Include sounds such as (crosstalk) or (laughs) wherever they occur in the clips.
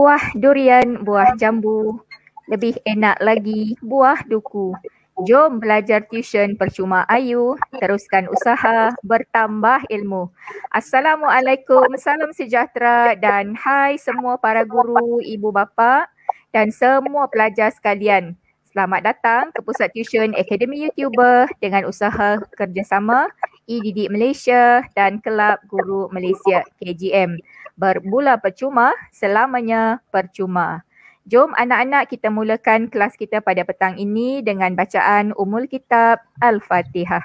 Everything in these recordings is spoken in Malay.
buah durian, buah jambu, lebih enak lagi buah duku. Jom belajar tuition percuma Ayu, teruskan usaha, bertambah ilmu. Assalamualaikum, salam sejahtera dan hai semua para guru, ibu bapa dan semua pelajar sekalian. Selamat datang ke Pusat Tuition Akademi YouTuber dengan usaha kerjasama EDD Malaysia dan Kelab Guru Malaysia KGM. Berbula percuma, selamanya percuma. Jom anak-anak kita mulakan kelas kita pada petang ini dengan bacaan Umul Kitab Al-Fatihah.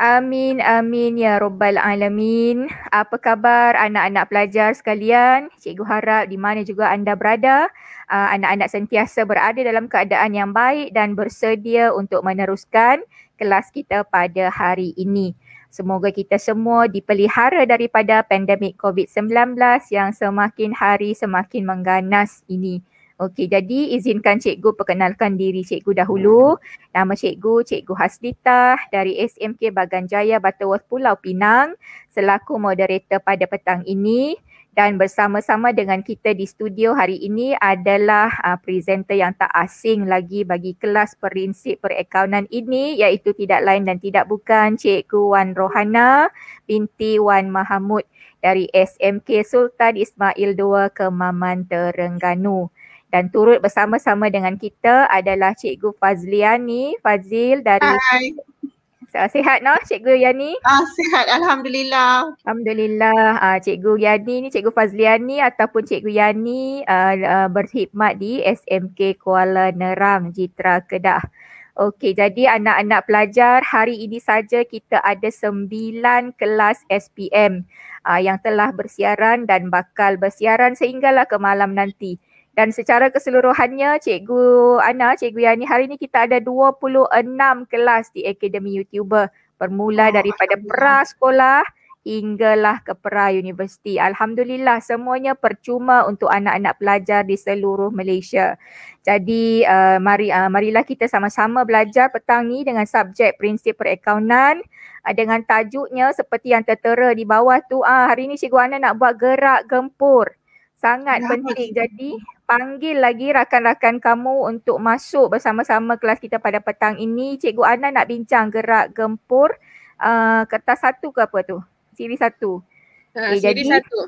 Amin, amin ya Rabbal Alamin. Apa khabar anak-anak pelajar sekalian? Cikgu harap di mana juga anda berada, ah, anak-anak sentiasa berada dalam keadaan yang baik dan bersedia untuk meneruskan kelas kita pada hari ini. Semoga kita semua dipelihara daripada pandemik COVID-19 yang semakin hari semakin mengganas ini. Okey, jadi izinkan cikgu perkenalkan diri cikgu dahulu. Nama cikgu, cikgu Haslita dari SMK Bagan Jaya Butterworth Pulau Pinang selaku moderator pada petang ini dan bersama-sama dengan kita di studio hari ini adalah uh, presenter yang tak asing lagi bagi kelas prinsip perakaunan ini iaitu tidak lain dan tidak bukan Cikgu Wan Rohana binti Wan Mahamud dari SMK Sultan Ismail II Kemaman Terengganu dan turut bersama-sama dengan kita adalah Cikgu Fazliani Fazil dari Hai. sihat, no Cikgu Yani? Ah, sihat. Alhamdulillah. Alhamdulillah. Ah, Cikgu Yani ni Cikgu Fazliani ataupun Cikgu Yani uh, uh, berkhidmat di SMK Kuala Nerang, Jitra, Kedah. Okey jadi anak-anak pelajar hari ini saja kita ada sembilan kelas SPM uh, ah, yang telah bersiaran dan bakal bersiaran sehinggalah ke malam nanti. Dan secara keseluruhannya Cikgu Ana, Cikgu Yani hari ini kita ada 26 kelas di Akademi YouTuber bermula oh, daripada pra sekolah hinggalah ke pra universiti. Alhamdulillah semuanya percuma untuk anak-anak pelajar di seluruh Malaysia. Jadi uh, mari uh, marilah kita sama-sama belajar petang ni dengan subjek prinsip perakaunan uh, dengan tajuknya seperti yang tertera di bawah tu. Ah uh, hari ni cikgu Ana nak buat gerak gempur. Sangat ya, penting. Jadi panggil lagi rakan-rakan kamu untuk masuk bersama-sama kelas kita pada petang ini. Cikgu Ana nak bincang gerak gempur uh, kertas satu ke apa tu? Siri satu. Uh, ah, okay, eh, siri jadi, satu.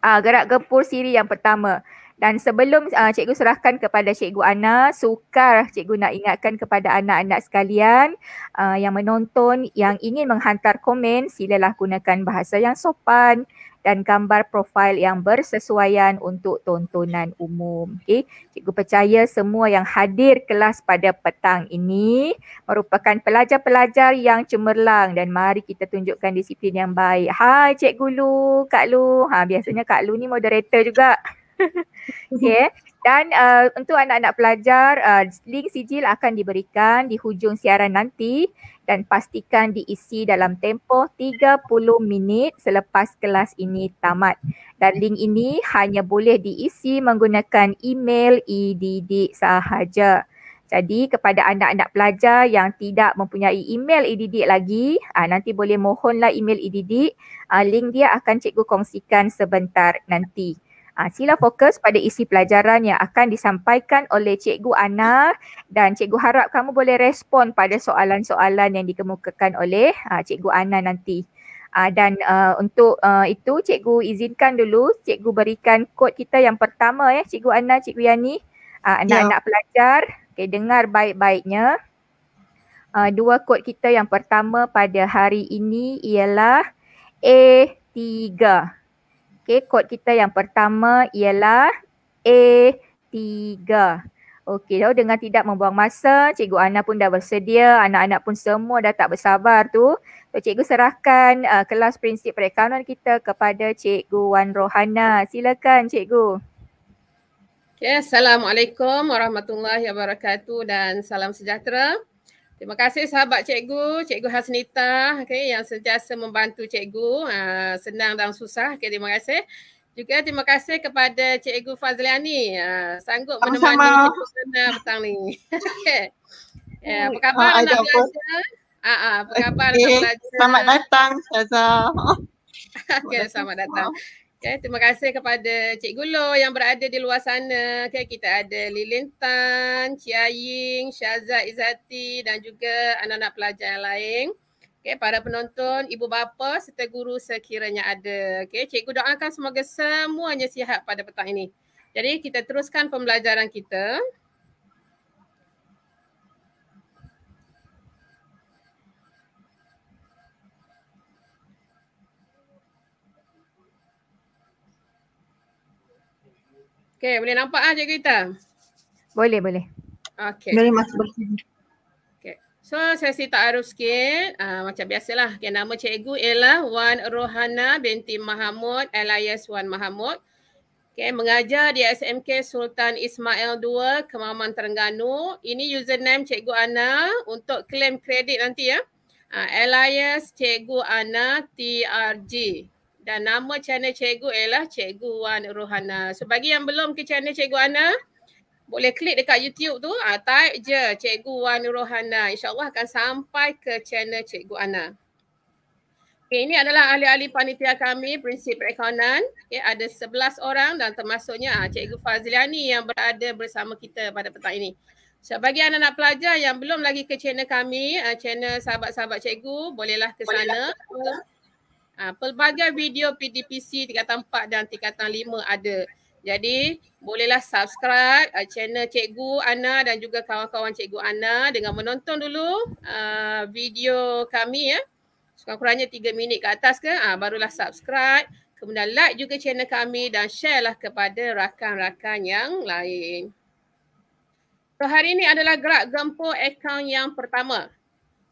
Uh, gerak gempur siri yang pertama. Dan sebelum uh, cikgu serahkan kepada cikgu Ana, sukar cikgu nak ingatkan kepada anak-anak sekalian uh, yang menonton, yang ingin menghantar komen, silalah gunakan bahasa yang sopan dan gambar profil yang bersesuaian untuk tontonan umum. Okay. Cikgu percaya semua yang hadir kelas pada petang ini merupakan pelajar-pelajar yang cemerlang dan mari kita tunjukkan disiplin yang baik. Hai Cikgu Lu, Kak Lu. Ha, biasanya Kak Lu ni moderator juga. (laughs) okay. Dan uh, untuk anak-anak pelajar, uh, link sijil lah akan diberikan di hujung siaran nanti dan pastikan diisi dalam tempoh 30 minit selepas kelas ini tamat. Dan link ini hanya boleh diisi menggunakan email EDD sahaja. Jadi kepada anak-anak pelajar yang tidak mempunyai email EDD lagi, uh, nanti boleh mohonlah email EDD. Uh, link dia akan cikgu kongsikan sebentar nanti. Uh, sila fokus pada isi pelajaran yang akan disampaikan oleh Cikgu Ana dan Cikgu harap kamu boleh respon pada soalan-soalan yang dikemukakan oleh uh, Cikgu Ana nanti. Uh, dan uh, untuk uh, itu Cikgu izinkan dulu Cikgu berikan kod kita yang pertama ya eh, Cikgu Ana, Cikgu Yani. anak-anak ya. pelajar, okay, dengar baik-baiknya. Uh, dua kod kita yang pertama pada hari ini ialah A3. Okay, kod kita yang pertama ialah A3. Okey, tahu oh, dengan tidak membuang masa, cikgu Ana pun dah bersedia, anak-anak pun semua dah tak bersabar tu. So, cikgu serahkan uh, kelas prinsip perekaman kita kepada cikgu Wan Rohana. Silakan cikgu. Okay, Assalamualaikum warahmatullahi wabarakatuh dan salam sejahtera. Terima kasih sahabat cikgu, cikgu Hasnita okay, yang sentiasa membantu cikgu uh, senang dan susah. Okay, terima kasih. Juga terima kasih kepada cikgu Fazliani uh, sanggup Sama -sama. menemani cikgu senang petang ni. (laughs) okay. Eh, yeah, ah, apa khabar ha, anak belajar? Ah, uh, uh, apa khabar okay. anak belajar? Selamat datang Syaza. (laughs) okay, selamat datang. Wow. Okay, terima kasih kepada Cik Gulo yang berada di luar sana. Okay, kita ada Lilin Tan, Cia Ying, Syazad Izati dan juga anak-anak pelajar yang lain. Okay, para penonton, ibu bapa serta guru sekiranya ada. Okay, Gulo doakan semoga semuanya sihat pada petang ini. Jadi kita teruskan pembelajaran kita. Okey, boleh nampak ah Cikgu Ita? Boleh, boleh. Okey. Boleh masuk. Okey. So, sesi ta'aruf sikit. Uh, macam biasalah. Okay, nama cikgu ialah Wan Rohana binti Mahamud, alias Wan Mahamud. Okay, mengajar di SMK Sultan Ismail 2, Kemaman Terengganu. Ini username Cikgu Ana untuk claim kredit nanti ya. Uh, alias Cikgu Ana TRG dan nama channel cikgu ialah Cikgu Wan Rohana. So bagi yang belum ke channel Cikgu Ana, boleh klik dekat YouTube tu, ah, type je Cikgu Wan Rohana. InsyaAllah akan sampai ke channel Cikgu Ana. Okay, ini adalah ahli-ahli panitia kami, prinsip perikanan. Okay, ada 11 orang dan termasuknya ah, Cikgu Fazliani yang berada bersama kita pada petang ini. So, bagi anak-anak pelajar yang belum lagi ke channel kami, ah, channel sahabat-sahabat cikgu, bolehlah ke sana. Bolehlah. Ha, pelbagai video PDPC tingkatan 4 dan tingkatan 5 ada. Jadi bolehlah subscribe uh, channel Cikgu Ana dan juga kawan-kawan Cikgu Ana dengan menonton dulu uh, video kami ya. Sekurang-kurangnya 3 minit ke atas ke uh, barulah subscribe. Kemudian like juga channel kami dan share lah kepada rakan-rakan yang lain. So hari ini adalah gerak gempur akaun yang pertama.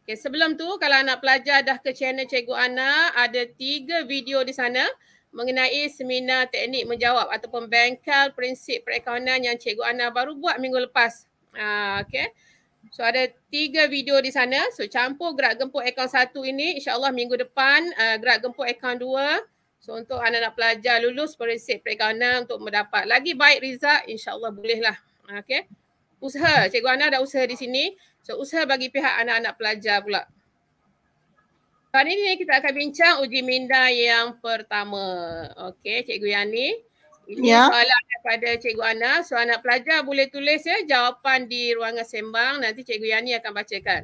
Okay, sebelum tu kalau anak pelajar dah ke channel Cikgu Ana, ada tiga video di sana mengenai seminar teknik menjawab ataupun bengkel prinsip perakaunan yang Cikgu Ana baru buat minggu lepas. Uh, ah, okay. So ada tiga video di sana. So campur gerak gempur akaun satu ini insyaAllah minggu depan uh, gerak gempur akaun dua. So untuk anak-anak pelajar lulus prinsip perakaunan untuk mendapat lagi baik result insyaAllah bolehlah. Ah, okay. Usaha. Cikgu Ana ada usaha di sini. So usaha bagi pihak anak-anak pelajar pula. Hari ini kita akan bincang uji minda yang pertama. Okey, Cikgu Yani. Ini ya. soalan daripada Cikgu Ana. So anak pelajar boleh tulis ya jawapan di ruangan sembang. Nanti Cikgu Yani akan bacakan.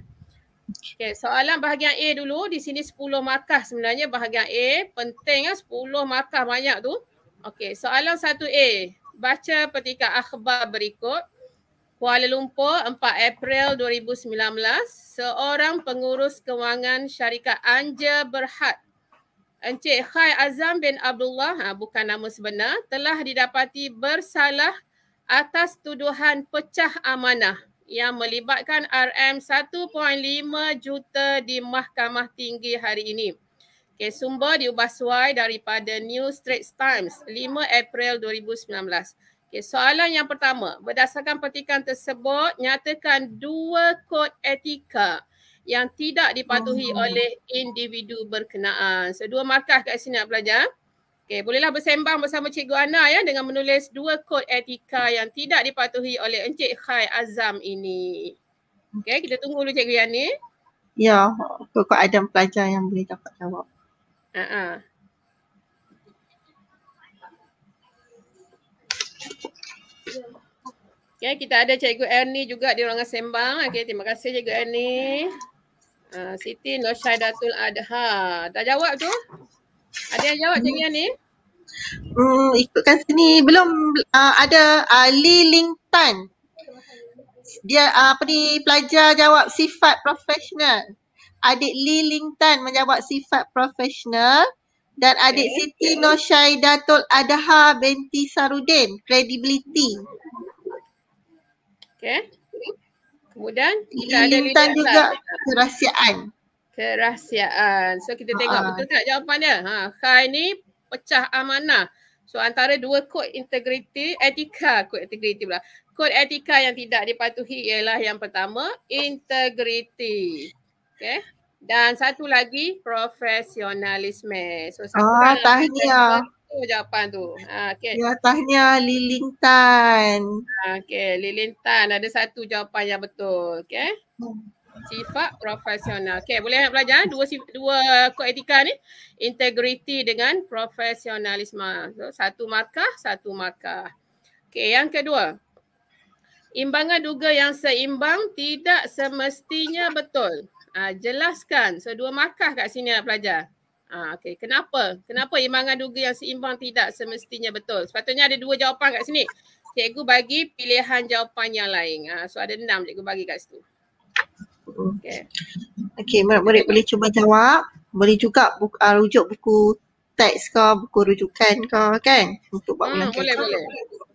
Okey, soalan bahagian A dulu. Di sini 10 markah sebenarnya bahagian A. Penting ya, 10 markah banyak tu. Okey, soalan 1A. Baca petikan akhbar berikut. Kuala Lumpur 4 April 2019 seorang pengurus kewangan syarikat Anja Berhad Encik Khai Azam bin Abdullah ha, bukan nama sebenar telah didapati bersalah atas tuduhan pecah amanah yang melibatkan RM1.5 juta di Mahkamah Tinggi hari ini. Okay, sumber diubah suai daripada New Straits Times 5 April 2019. Okay, soalan yang pertama, berdasarkan petikan tersebut, nyatakan dua kod etika yang tidak dipatuhi oh. oleh individu berkenaan. So, dua markah kat sini nak belajar. Okay, bolehlah bersembang bersama Cikgu Ana ya dengan menulis dua kod etika yang tidak dipatuhi oleh Encik Khai Azam ini. Okay, kita tunggu dulu Cikgu Yani. Ya, kod-kod ada pelajar yang boleh dapat jawab. Uh-huh. Okay, ya, kita ada Cikgu Erni juga di ruangan sembang. Okay, terima kasih Cikgu Erni. Uh, ah, Siti Nosyai Datul Adha. Dah jawab tu? Ada yang jawab Cikgu Ernie? Hmm, ikutkan sini. Belum uh, ada uh, Li Ling Tan. Dia uh, apa ni pelajar jawab sifat profesional. Adik Li Ling Tan menjawab sifat profesional. Dan adik okay. Siti Nosyai Datul Adha binti Sarudin. Credibility. Okay. Kemudian kita ada Lintan juga atas. kerahsiaan. Kerahsiaan. So kita tengok ha. betul tak jawapannya. dia? Ha. Khai ni pecah amanah. So antara dua kod integriti, etika, kod integriti pula. Kod etika yang tidak dipatuhi ialah yang pertama, integriti. Okay. Dan satu lagi, profesionalisme. So, ah, tahniah tu jawapan tu. Ha, okay. Ya, tahniah Lilin Tan. Ha, okay, Lilin Tan ada satu jawapan yang betul. Okay. Hmm. Sifat profesional. Okay, boleh nak pelajar dua dua kod etika ni. Integriti dengan profesionalisme. So, satu markah, satu markah. Okay, yang kedua. Imbangan duga yang seimbang tidak semestinya betul. Ha, jelaskan. So, dua markah kat sini nak belajar. Ah, okay. Kenapa? Kenapa imbangan duga yang seimbang tidak semestinya betul? Sepatutnya ada dua jawapan kat sini. Cikgu bagi pilihan jawapan yang lain. Ah, so ada enam cikgu bagi kat situ. Okay. Okay, murid-murid boleh cuba jawab. Boleh juga buku, uh, ah, rujuk buku teks kau buku rujukan kau kan? Untuk buat hmm, boleh, boleh. boleh.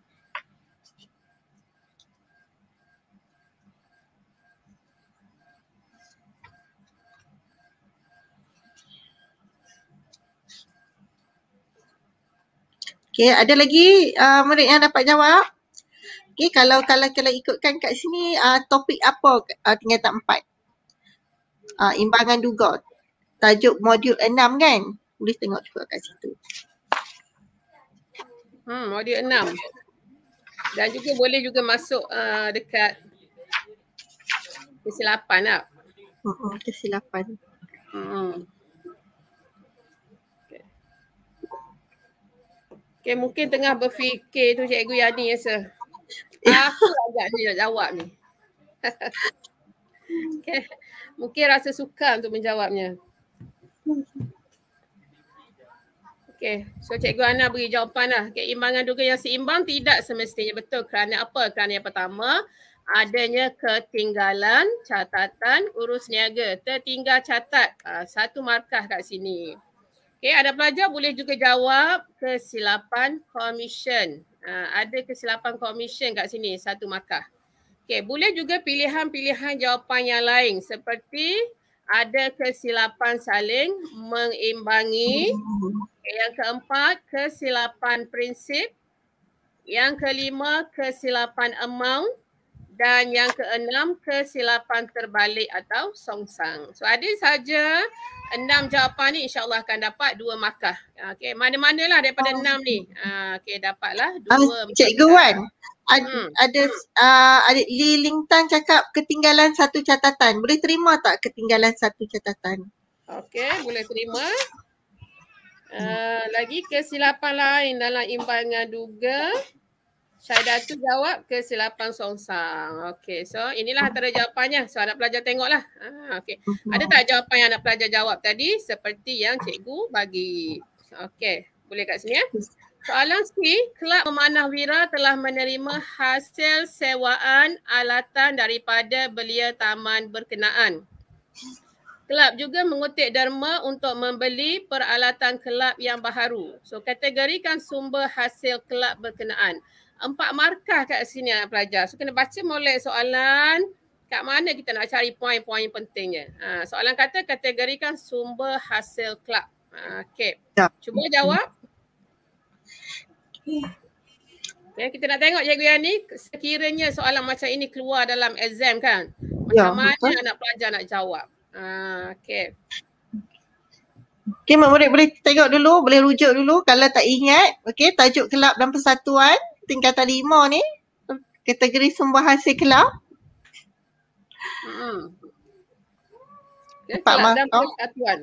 Okay, ada lagi uh, murid yang dapat jawab? Okey, kalau kalau kalau ikutkan kat sini uh, topik apa uh, tinggal tak empat. Uh, imbangan duga. Tajuk modul enam kan? Boleh tengok juga kat situ. Hmm, modul enam. Dan juga boleh juga masuk uh, dekat kesilapan tak? Uh-uh, kesilapan. Hmm. Okay, mungkin tengah berfikir tu Cikgu Yani ya sir. Aku agak ni nak jawab ni. (laughs) okay. Mungkin rasa suka untuk menjawabnya. Okay, so Cikgu Ana beri jawapan lah. Keimbangan duga yang seimbang tidak semestinya betul. Kerana apa? Kerana yang pertama, adanya ketinggalan catatan urus niaga. Tertinggal catat ah, satu markah kat sini. Okay, ada pelajar boleh juga jawab kesilapan komisen. Ha, ah, ada kesilapan komisen kat sini, satu markah. Okay, boleh juga pilihan-pilihan jawapan yang lain seperti ada kesilapan saling mengimbangi. Okay, yang keempat, kesilapan prinsip. Yang kelima, kesilapan amount. Dan yang keenam, kesilapan terbalik atau songsang. So ada saja enam jawapan ni insyaAllah akan dapat dua markah. Okay, mana-manalah daripada oh. enam ni. Ah, okay, dapatlah ah, dua uh, markah. Cikgu Wan, ada, hmm. ada, uh, ada Li Ling Tan cakap ketinggalan satu catatan. Boleh terima tak ketinggalan satu catatan? Okay, boleh terima. Uh, lagi kesilapan lain dalam imbangan duga. Syahidah tu jawab kesilapan songsang. Okey, so inilah antara jawapannya. So anak pelajar tengoklah. Ah, okey. Mhm. Ada tak jawapan yang anak pelajar jawab tadi seperti yang cikgu bagi? Okey, boleh kat sini ya? Soalan C, Kelab Pemanah Wira telah menerima hasil sewaan alatan daripada belia taman berkenaan. Kelab juga mengutip derma untuk membeli peralatan kelab yang baharu. So kategorikan sumber hasil kelab berkenaan empat markah kat sini anak pelajar. So kena baca molek soalan kat mana kita nak cari poin-poin pentingnya. Ha, soalan kata kategorikan sumber hasil kelab. Ha, okay. Ya. Cuba jawab. Okay. Ya, okay, kita nak tengok cikgu Yani sekiranya soalan macam ini keluar dalam exam kan. Macam ya, mana betul. anak pelajar nak jawab. Ha, okay. Okay, Mak Murid boleh tengok dulu, boleh rujuk dulu kalau tak ingat. Okay, tajuk kelab dan persatuan tingkatan lima ni kategori sumber hasil kelab hmm. Empat mahkamah dan persatuan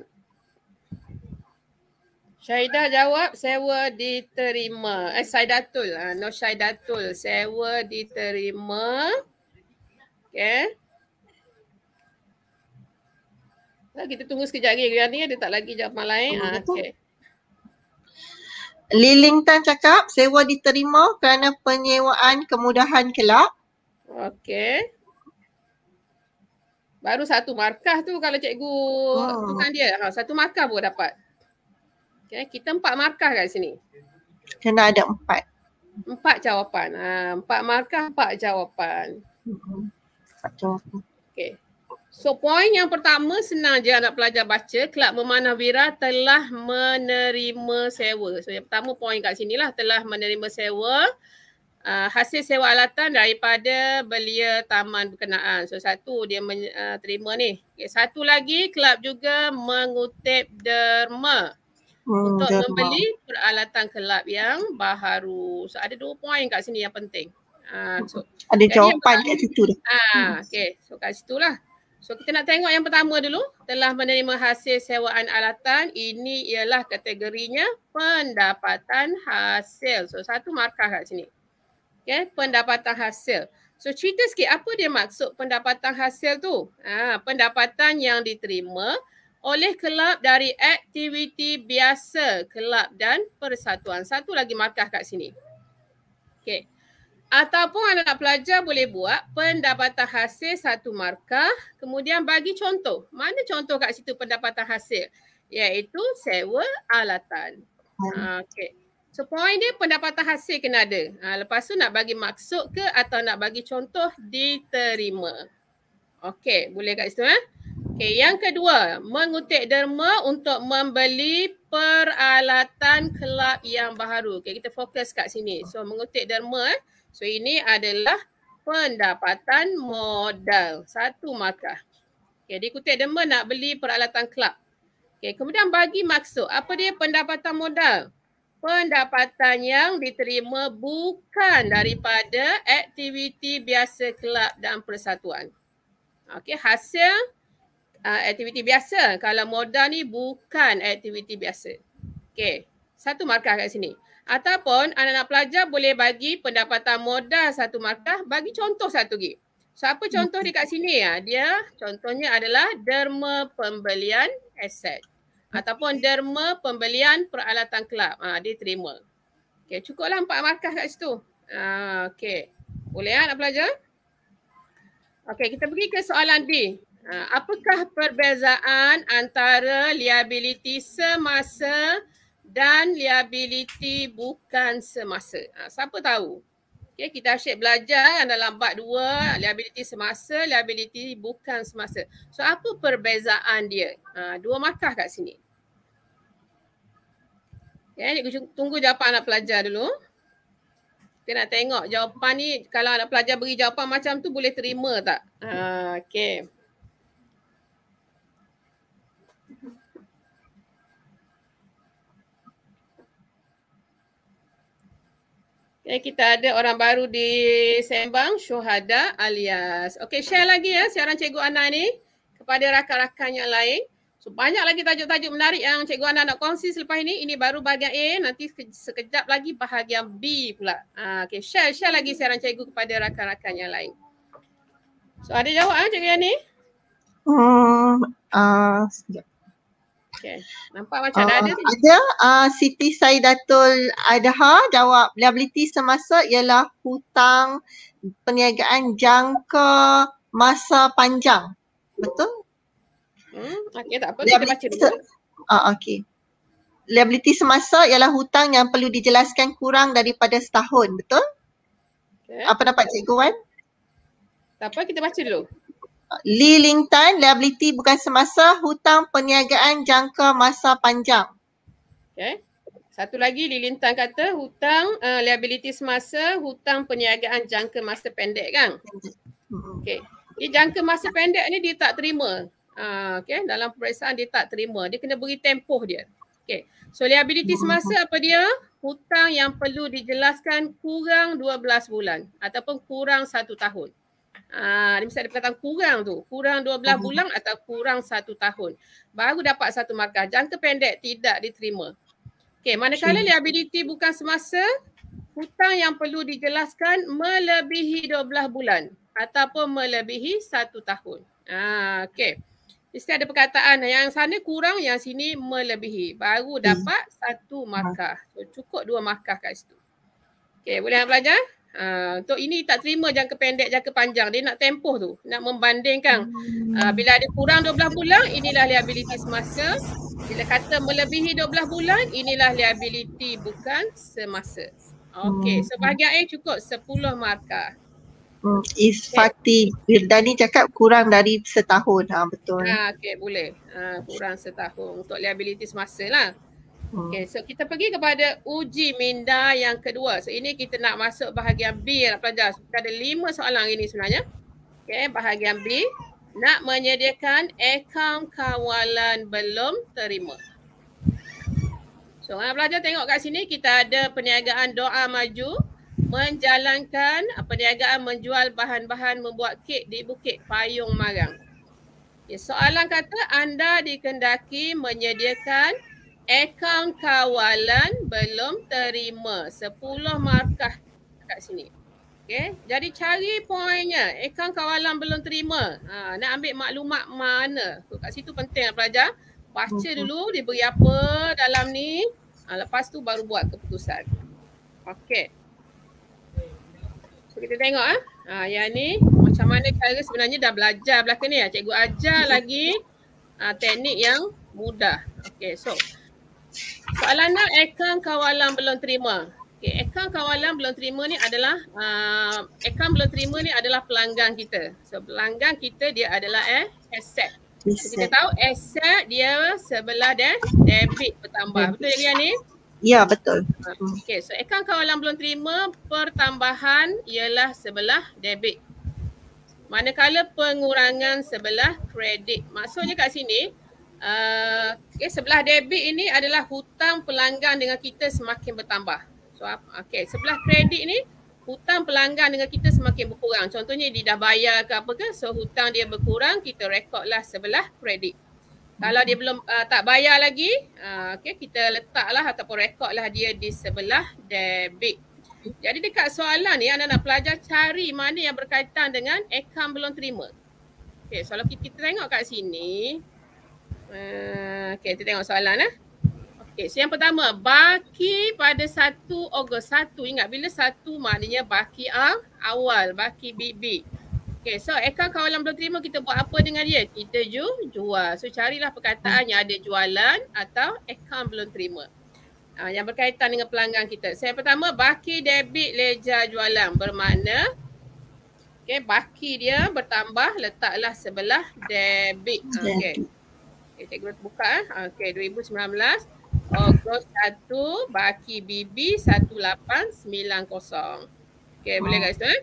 Syahidah jawab sewa diterima eh Syahidatul ha, ah, no Syahidatul sewa diterima okay lah, kita tunggu sekejap lagi. Kerana ni ada tak lagi jawapan lain. Ha, okay. Liling Tan cakap sewa diterima kerana penyewaan kemudahan kelak. Okey. Baru satu markah tu kalau cikgu oh. Hmm. bukan dia. Ha, satu markah pun dapat. Okay, kita empat markah kat sini. Kena ada empat. Empat jawapan. Ha, empat markah, empat jawapan. Hmm. Empat jawapan. So poin yang pertama senang je anak pelajar baca Kelab Memanah Wira telah menerima sewa So yang pertama poin kat sini lah telah menerima sewa uh, Hasil sewa alatan daripada belia taman berkenaan So satu dia men- uh, terima ni okay, Satu lagi kelab juga mengutip derma hmm, Untuk derma. membeli peralatan kelab yang baru. So ada dua poin kat sini yang penting uh, so, Ada jawapan dia situ dah uh, Okay so kat situ lah So kita nak tengok yang pertama dulu telah menerima hasil sewaan alatan ini ialah kategorinya pendapatan hasil. So satu markah kat sini. Okay, pendapatan hasil. So cerita sikit apa dia maksud pendapatan hasil tu? Ah, ha, pendapatan yang diterima oleh kelab dari aktiviti biasa, kelab dan persatuan. Satu lagi markah kat sini. Okay ataupun anak pelajar boleh buat pendapatan hasil satu markah kemudian bagi contoh. Mana contoh kat situ pendapatan hasil? Iaitu sewa alatan. Hmm. Ah, okey. So point dia pendapatan hasil kena ada. Ha, lepas tu nak bagi maksud ke atau nak bagi contoh diterima. Okey, boleh kat situ eh? Okey, yang kedua, mengutip derma untuk membeli peralatan kelab yang baru. Okay, kita fokus kat sini. So mengutip derma eh. So ini adalah pendapatan modal. Satu markah. Okay, dia kutip demo nak beli peralatan kelab. Okay, kemudian bagi maksud. Apa dia pendapatan modal? Pendapatan yang diterima bukan daripada aktiviti biasa kelab dan persatuan. Okay, hasil uh, aktiviti biasa. Kalau modal ni bukan aktiviti biasa. Okay, satu markah kat sini. Ataupun anak-anak pelajar boleh bagi pendapatan modal satu markah bagi contoh satu lagi. So apa contoh dia kat sini ya? Dia contohnya adalah derma pembelian aset ataupun derma pembelian peralatan kelab. Ah ha, dia terima. Okey, cukuplah empat markah kat situ. Ah ha, okey. Boleh ya, anak pelajar? Okay, kita pergi ke soalan D. Ha, apakah perbezaan antara liability semasa dan liability bukan semasa. Ha, siapa tahu? Okay, kita asyik belajar kan dalam bab 2, liability semasa, liability bukan semasa. So, apa perbezaan dia? Ha, dua markah kat sini. Ya, okay, tunggu jawapan anak pelajar dulu. Kita nak tengok jawapan ni kalau anak pelajar beri jawapan macam tu boleh terima tak? Ha, okay. Okay, kita ada orang baru di Sembang, Syuhada alias. Okay, share lagi ya siaran Cikgu Ana ni kepada rakan-rakan yang lain. So, banyak lagi tajuk-tajuk menarik yang Cikgu Ana nak kongsi selepas ini. Ini baru bahagian A, nanti sekejap lagi bahagian B pula. Ha, okay, share, share lagi siaran Cikgu kepada rakan-rakan yang lain. So, ada jawab ah Cikgu Ani? Hmm, uh, sekejap. Okay. Nampak macam uh, dah ada ni. Ada. Uh, Siti Saidatul Adha jawab liability semasa ialah hutang perniagaan jangka masa panjang. Betul? Hmm, okay tak apa liability kita baca dulu. Ah uh, okay. Liability semasa ialah hutang yang perlu dijelaskan kurang daripada setahun, betul? Okay. Apa dapat cikgu Wan? Tak apa kita baca dulu. Li Ling Tan, liability bukan semasa, hutang perniagaan jangka masa panjang. Okay. Satu lagi Li Ling Tan kata hutang uh, liability semasa, hutang perniagaan jangka masa pendek kan? Okay. Di jangka masa pendek ni dia tak terima. Uh, ah, okay. Dalam periksaan dia tak terima. Dia kena beri tempoh dia. Okay. So liability semasa apa dia? Hutang yang perlu dijelaskan kurang 12 bulan ataupun kurang 1 tahun. Ah, uh, ada perkataan kurang tu, kurang dua belah huh hmm. bulan atau kurang satu tahun baru dapat satu markah. Jangka pendek tidak diterima. Okey, manakala okay. liability bukan semasa hutang yang perlu dijelaskan melebihi dua belah bulan ataupun melebihi satu tahun. Ah, uh, okey. Mesti ada perkataan yang sana kurang, yang sini melebihi. Baru hmm. dapat satu markah. cukup dua markah kat situ. Okey, boleh belajar? Tok ah, ini tak terima jangka pendek, jangka panjang. Dia nak tempoh tu. Nak membandingkan. Uh, bila ada kurang 12 bulan, inilah liability semasa. Bila kata melebihi 12 bulan, inilah liability bukan semasa. Okay. Hmm. So bahagian A cukup 10 markah. Hmm, is Fatih. Dani cakap kurang dari setahun. Ha, betul. Ha, ah, okay, boleh. Ha, kurang setahun untuk liability semasa lah. Hmm. Okay, so kita pergi kepada uji minda yang kedua. So ini kita nak masuk bahagian B lah pelajar. So, kita ada lima soalan ini sebenarnya. Okay, bahagian B. Nak menyediakan akaun kawalan belum terima. So orang pelajar tengok kat sini kita ada perniagaan doa maju menjalankan ah, perniagaan menjual bahan-bahan membuat kek di Bukit Payung Marang. Okay, soalan kata anda dikendaki menyediakan akaun kawalan belum terima sepuluh markah kat sini. Okay. Jadi cari poinnya. Akaun kawalan belum terima. Ha, nak ambil maklumat mana. So, kat situ penting nak pelajar. Baca hmm. dulu dia beri apa dalam ni. Ha, lepas tu baru buat keputusan. Okay. So, kita tengok. Eh. Ha, yang ni macam mana cara sebenarnya dah belajar belakang ni. Ya. Cikgu ajar hmm. lagi ha, teknik yang mudah. Okay. So Soalan nak akaun kawalan belum terima. Okay, akaun kawalan belum terima ni adalah uh, akaun belum terima ni adalah pelanggan kita. So pelanggan kita dia adalah eh, asset. So, kita tahu asset dia sebelah dan debit bertambah. Betul ya ni? Ya betul. Okay so akaun kawalan belum terima pertambahan ialah sebelah debit. Manakala pengurangan sebelah kredit. Maksudnya kat sini Ah, okay, sebelah debit ini adalah hutang pelanggan dengan kita semakin bertambah. So, okay, sebelah kredit ini hutang pelanggan dengan kita semakin berkurang. Contohnya dia dah bayar ke apa ke, so hutang dia berkurang, kita rekodlah sebelah kredit. Kalau dia belum uh, tak bayar lagi, uh, ah, okay, kita letaklah ataupun rekodlah dia di sebelah debit. Jadi dekat soalan ni anda nak pelajar cari mana yang berkaitan dengan akaun belum terima. Okay, so kalau kita, kita tengok kat sini, Eh, okay, kita tengok soalan eh. Okay, so yang pertama, baki pada satu Ogos. satu, ingat bila satu maknanya baki ah, awal, baki BB. Okay, so akaun kawalan belum terima kita buat apa dengan dia? Kita ju, jual. So carilah perkataan yang ada jualan atau akaun belum terima. Uh, yang berkaitan dengan pelanggan kita. So yang pertama, baki debit leja jualan. Bermakna, okay, baki dia bertambah letaklah sebelah debit. Okay. Debit. Eh, cikgu buka eh. Okey, 2019. Ogos 1, Baki BB 1890. Okey, boleh guys hmm. tu eh?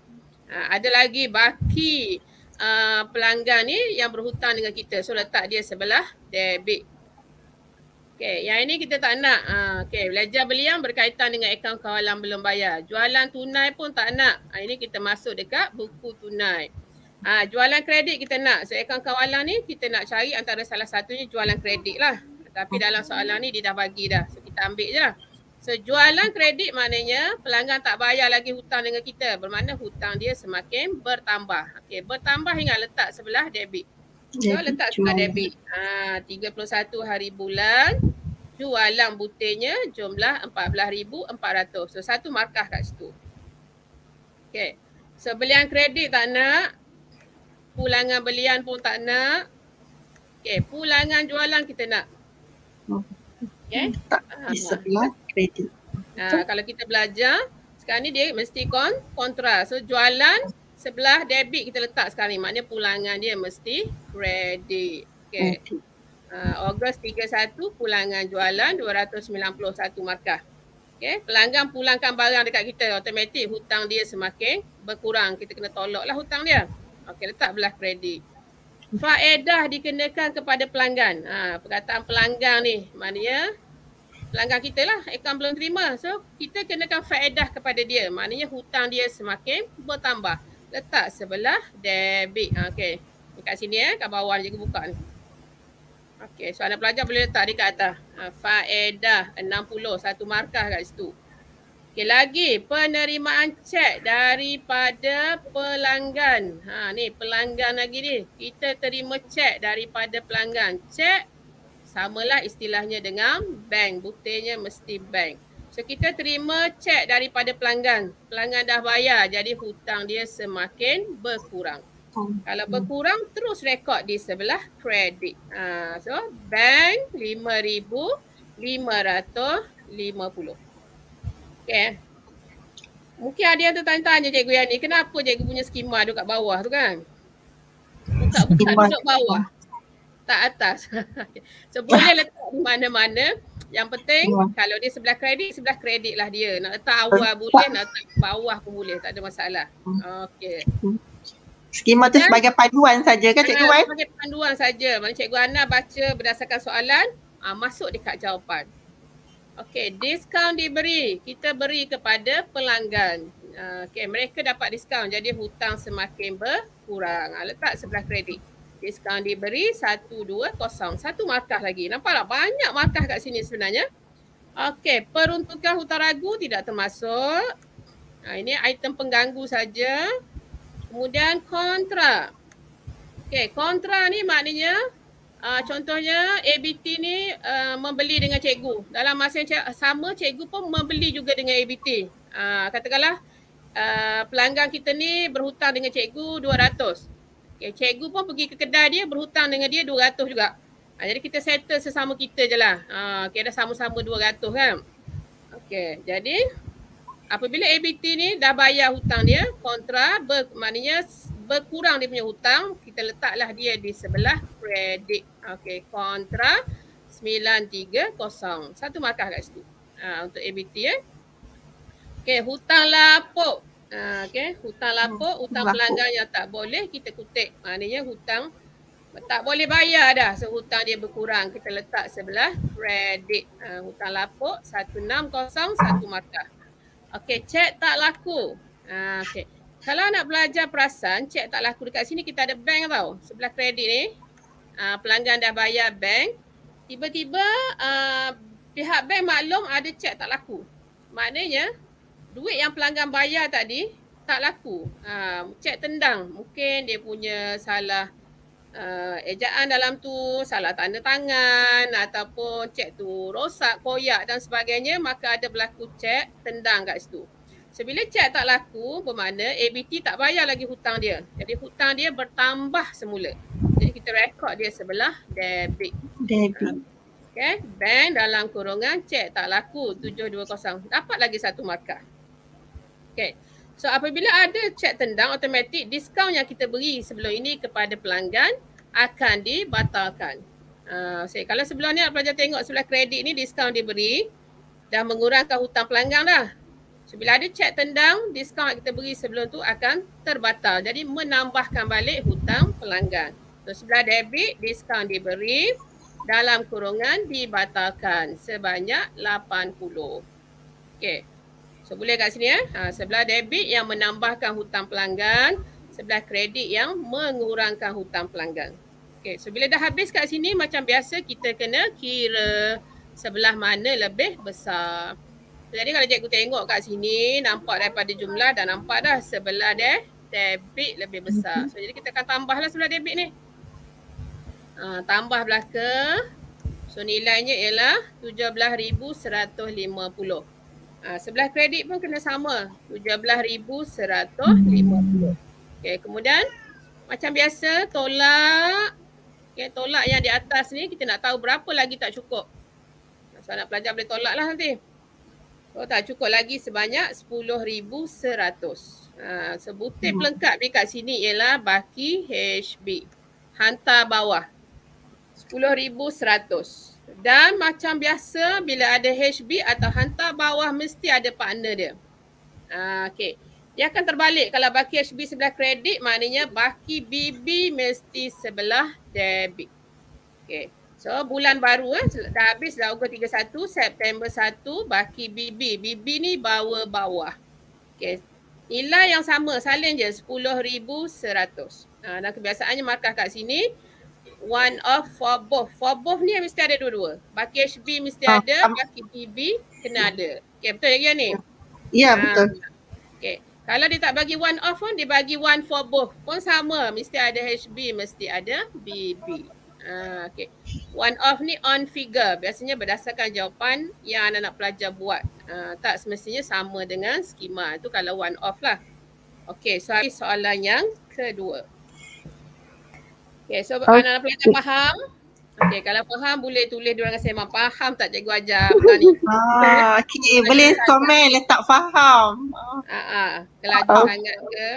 Ha, ada lagi baki uh, pelanggan ni yang berhutang dengan kita. So, letak dia sebelah debit. Okay, yang ini kita tak nak. Ha, Okey, belajar belian berkaitan dengan akaun kawalan belum bayar. Jualan tunai pun tak nak. Ha, ini kita masuk dekat buku tunai. Ha, jualan kredit kita nak. So, akaun kawalan ni kita nak cari antara salah satunya jualan kredit lah. Tapi dalam soalan ni dia dah bagi dah. So, kita ambil je lah. So, jualan kredit maknanya pelanggan tak bayar lagi hutang dengan kita. Bermakna hutang dia semakin bertambah. Okey, bertambah hingga letak sebelah debit. So, letak sebelah debit. Ha, ah, 31 hari bulan jualan butirnya jumlah 14,400. So, satu markah kat situ. Okay. So, kredit tak nak pulangan belian pun tak nak. Okay, pulangan jualan kita nak. Okay. Tak disebelah kredit. Nah, kalau kita belajar, sekarang ni dia mesti kon kontra. So jualan sebelah debit kita letak sekarang ni. Maknanya pulangan dia mesti kredit. Okay. Uh, Ogos 31, pulangan jualan 291 markah. Okay. Pelanggan pulangkan barang dekat kita. Otomatik hutang dia semakin berkurang. Kita kena tolaklah hutang dia. Okey, letak belah kredit. Faedah dikenakan kepada pelanggan. Ha, perkataan pelanggan ni maknanya pelanggan kita lah. Akaun belum terima. So, kita kenakan faedah kepada dia. Maknanya hutang dia semakin bertambah. Letak sebelah debit. Ha, Okey. Dekat sini eh. Kat bawah juga buka ni. Okey. So, anak pelajar boleh letak dekat atas. Ha, faedah 60. Satu markah kat situ. Okey lagi penerimaan cek daripada pelanggan. Ha ni pelanggan lagi ni. Kita terima cek daripada pelanggan. Cek samalah istilahnya dengan bank. Butirnya mesti bank. So kita terima cek daripada pelanggan. Pelanggan dah bayar jadi hutang dia semakin berkurang. Kalau berkurang terus rekod di sebelah kredit. Ha, so bank RM5,550. Okay. Mungkin ada yang tertanya-tanya cikgu Yani, kenapa cikgu punya skema ada kat bawah tu kan? Bukan buka duduk bawah. Tak atas. (laughs) so boleh letak di mana-mana. Yang penting ya. kalau dia sebelah kredit, sebelah kredit lah dia. Nak letak awal boleh, nak letak bawah pun boleh. Tak ada masalah. Okay. Skema tu sebagai panduan saja kan cikgu Wan? Sebagai panduan saja. Mana cikgu Ana baca berdasarkan soalan, ah, masuk dekat jawapan. Okay, diskaun diberi. Kita beri kepada pelanggan. Ah, okay, mereka dapat diskaun. Jadi hutang semakin berkurang. Ah, letak sebelah kredit. Diskaun diberi 120. Satu markah lagi. Nampaklah Banyak markah kat sini sebenarnya. Okay, peruntukan hutang ragu tidak termasuk. Nah, ini item pengganggu saja. Kemudian kontra. Okay, kontra ni maknanya Uh, contohnya ABT ni uh, membeli dengan cikgu. Dalam masa yang cik, sama cikgu pun membeli juga dengan ABT. Uh, ah, katakanlah uh, pelanggan kita ni berhutang dengan cikgu ratus. Okay, cikgu pun pergi ke kedai dia berhutang dengan dia dua ratus juga. Uh, jadi kita settle sesama kita je lah. Uh, okay, dah sama-sama ratus kan. Okay, jadi apabila ABT ni dah bayar hutang dia kontra ber, berkurang dia punya hutang, kita letaklah dia di sebelah kredit. Okey, kontra 930. Satu markah kat situ. Ha, untuk ABT ya. Eh. Okey, hutang lapuk. Ha, okey, hutang lapuk, hutang pelanggan yang tak boleh kita kutip. Maknanya hutang tak boleh bayar dah. So hutang dia berkurang. Kita letak sebelah kredit. Ha, hutang lapuk 1601 markah. Okey, cek tak laku. Ha, okey kalau nak belajar perasan, cek tak laku dekat sini kita ada bank tau. Sebelah kredit ni. Uh, pelanggan dah bayar bank. Tiba-tiba uh, pihak bank maklum ada cek tak laku. Maknanya duit yang pelanggan bayar tadi tak laku. Uh, cek tendang. Mungkin dia punya salah uh, ejaan dalam tu, salah tanda tangan ataupun cek tu rosak, koyak dan sebagainya. Maka ada berlaku cek tendang kat situ. So bila cek tak laku bermakna ABT tak bayar lagi hutang dia. Jadi hutang dia bertambah semula. Jadi kita rekod dia sebelah debit. Debit. Okay. Bank dalam kurungan cek tak laku 720. Dapat lagi satu markah. Okay. So apabila ada cek tendang otomatik diskaun yang kita beri sebelum ini kepada pelanggan akan dibatalkan. Uh, ah, so, kalau sebelum ni pelajar tengok sebelah kredit ni diskaun diberi dah mengurangkan hutang pelanggan dah. So bila ada cek tendang, diskaun yang kita beri sebelum tu akan terbatal. Jadi menambahkan balik hutang pelanggan. So sebelah debit, diskaun diberi dalam kurungan dibatalkan sebanyak 80. Okay. So boleh kat sini Eh? Ha, sebelah debit yang menambahkan hutang pelanggan. Sebelah kredit yang mengurangkan hutang pelanggan. Okay. So bila dah habis kat sini macam biasa kita kena kira sebelah mana lebih besar. Jadi kalau cikgu tengok kat sini nampak daripada jumlah dan nampak dah sebelah dia debit lebih besar. Mhm. So jadi kita akan tambahlah sebelah debit ni. Ha, tambah belaka. So nilainya ialah 17,150. Ha, sebelah kredit pun kena sama. 17,150. Okay kemudian macam biasa tolak. Okay tolak yang di atas ni kita nak tahu berapa lagi tak cukup. So nak pelajar boleh tolak lah nanti. Oh tak cukup lagi sebanyak sepuluh ribu seratus. Ah, sebutir hmm. pelengkap ni kat sini ialah baki HB. Hantar bawah. sepuluh ribu seratus. Dan macam biasa bila ada HB atau hantar bawah mesti ada partner dia. Uh, ah, okay. Dia akan terbalik kalau baki HB sebelah kredit maknanya baki BB mesti sebelah debit. Okay. So bulan baru eh, dah habis dah ugut 31, September 1, baki BB. BB ni bawa bawah. Okay. Nilai yang sama, salin je 10,100. Uh, ha, dan kebiasaannya markah kat sini. One of for both. For both ni mesti ada dua-dua. Baki HB mesti ah, ada, um, baki BB kena ada. Okay betul ya ni? Ya yeah, uh, betul. Okay. Kalau dia tak bagi one off pun, dia bagi one for both. Pun sama, mesti ada HB, mesti ada BB. Uh, ah, okay. One of ni on figure. Biasanya berdasarkan jawapan yang anak-anak pelajar buat. Uh, tak semestinya sama dengan skema. Itu kalau one of lah. Okay, so soalan yang kedua. Okay, so okay. anak-anak pelajar faham? Okay, kalau faham boleh tulis orang kasi memang faham tak cikgu ajar ni? Ah, okay, okay, boleh komen letak faham. Ah, uh-huh. kelajar uh sangat ke?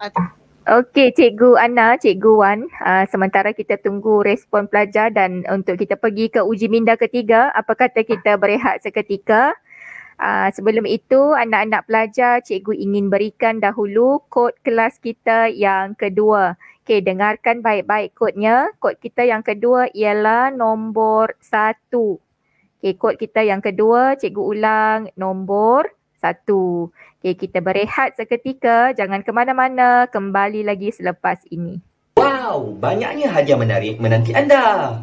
uh Okey, Cikgu Ana, Cikgu Wan, uh, sementara kita tunggu respon pelajar dan untuk kita pergi ke uji minda ketiga, apa kata kita berehat seketika? Uh, sebelum itu, anak-anak pelajar, Cikgu ingin berikan dahulu kod kelas kita yang kedua. Okey, dengarkan baik-baik kodnya. Kod kita yang kedua ialah nombor satu. Okey, kod kita yang kedua, Cikgu ulang nombor satu, okay, kita berehat seketika. Jangan ke mana-mana. Kembali lagi selepas ini. Wow, banyaknya hadiah menarik menanti anda.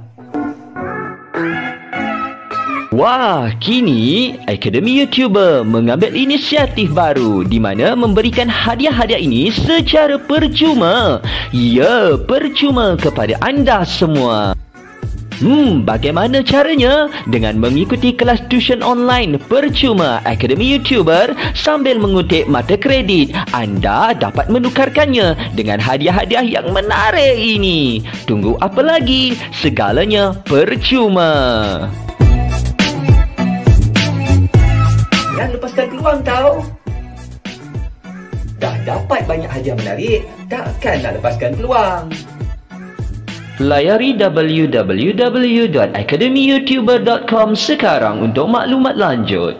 Wah, kini Akademi YouTuber mengambil inisiatif baru di mana memberikan hadiah-hadiah ini secara percuma. Ya, percuma kepada anda semua. Hmm, bagaimana caranya? Dengan mengikuti kelas tuition online percuma Akademi YouTuber sambil mengutip mata kredit, anda dapat menukarkannya dengan hadiah-hadiah yang menarik ini. Tunggu apa lagi? Segalanya percuma. Jangan lepaskan peluang tau. Dah dapat banyak hadiah menarik, takkanlah lepaskan peluang. Layari www.academyyoutuber.com sekarang untuk maklumat lanjut.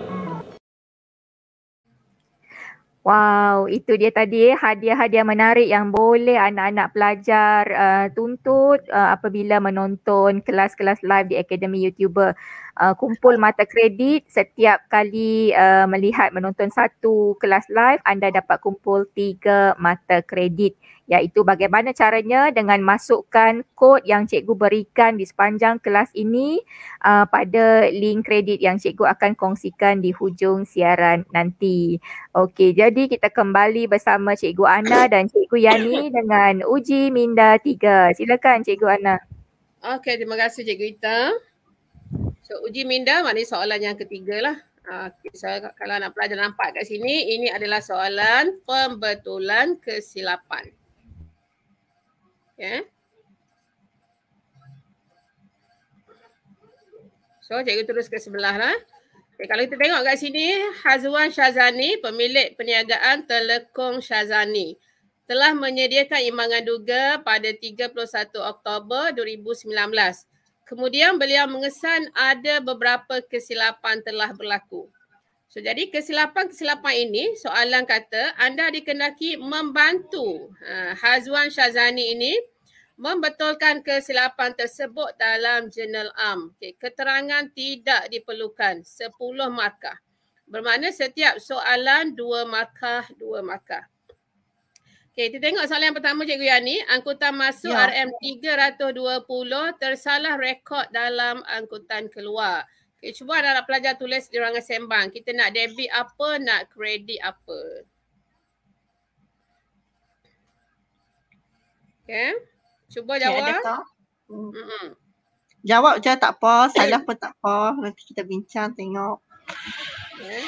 Wow, itu dia tadi hadiah-hadiah menarik yang boleh anak-anak pelajar uh, tuntut uh, apabila menonton kelas-kelas live di Akademi YouTuber uh, kumpul mata kredit setiap kali uh, melihat menonton satu kelas live anda dapat kumpul tiga mata kredit iaitu bagaimana caranya dengan masukkan kod yang cikgu berikan di sepanjang kelas ini uh, pada link kredit yang cikgu akan kongsikan di hujung siaran nanti. Okey, jadi kita kembali bersama cikgu Ana dan cikgu Yani dengan uji minda tiga. Silakan cikgu Ana. Okey, terima kasih cikgu Ita. So uji minda maknanya soalan yang ketiga lah. Ah, okay, so kalau anak pelajar nampak kat sini, ini adalah soalan pembetulan kesilapan. Okay. Ya. So cikgu terus ke sebelah lah. Okay, kalau kita tengok kat sini, Hazwan Shazani, pemilik perniagaan Telekong Shazani, telah menyediakan imbangan duga pada 31 Oktober 2019 Kemudian beliau mengesan ada beberapa kesilapan telah berlaku. So, jadi kesilapan-kesilapan ini soalan kata anda dikendaki membantu uh, Hazwan Shazani ini membetulkan kesilapan tersebut dalam jurnal am. Okay, keterangan tidak diperlukan sepuluh markah. Bermakna setiap soalan dua markah, dua markah. Okey, kita tengok soalan pertama Cikgu Yani. Angkutan masuk ya. RM320 tersalah rekod dalam angkutan keluar. Okay, cuba anak-anak pelajar tulis di ruangan sembang. Kita nak debit apa, nak kredit apa. Okey, cuba jawab. Okay, hmm. jawab je tak apa, salah pun tak apa. Nanti kita bincang tengok. Okay.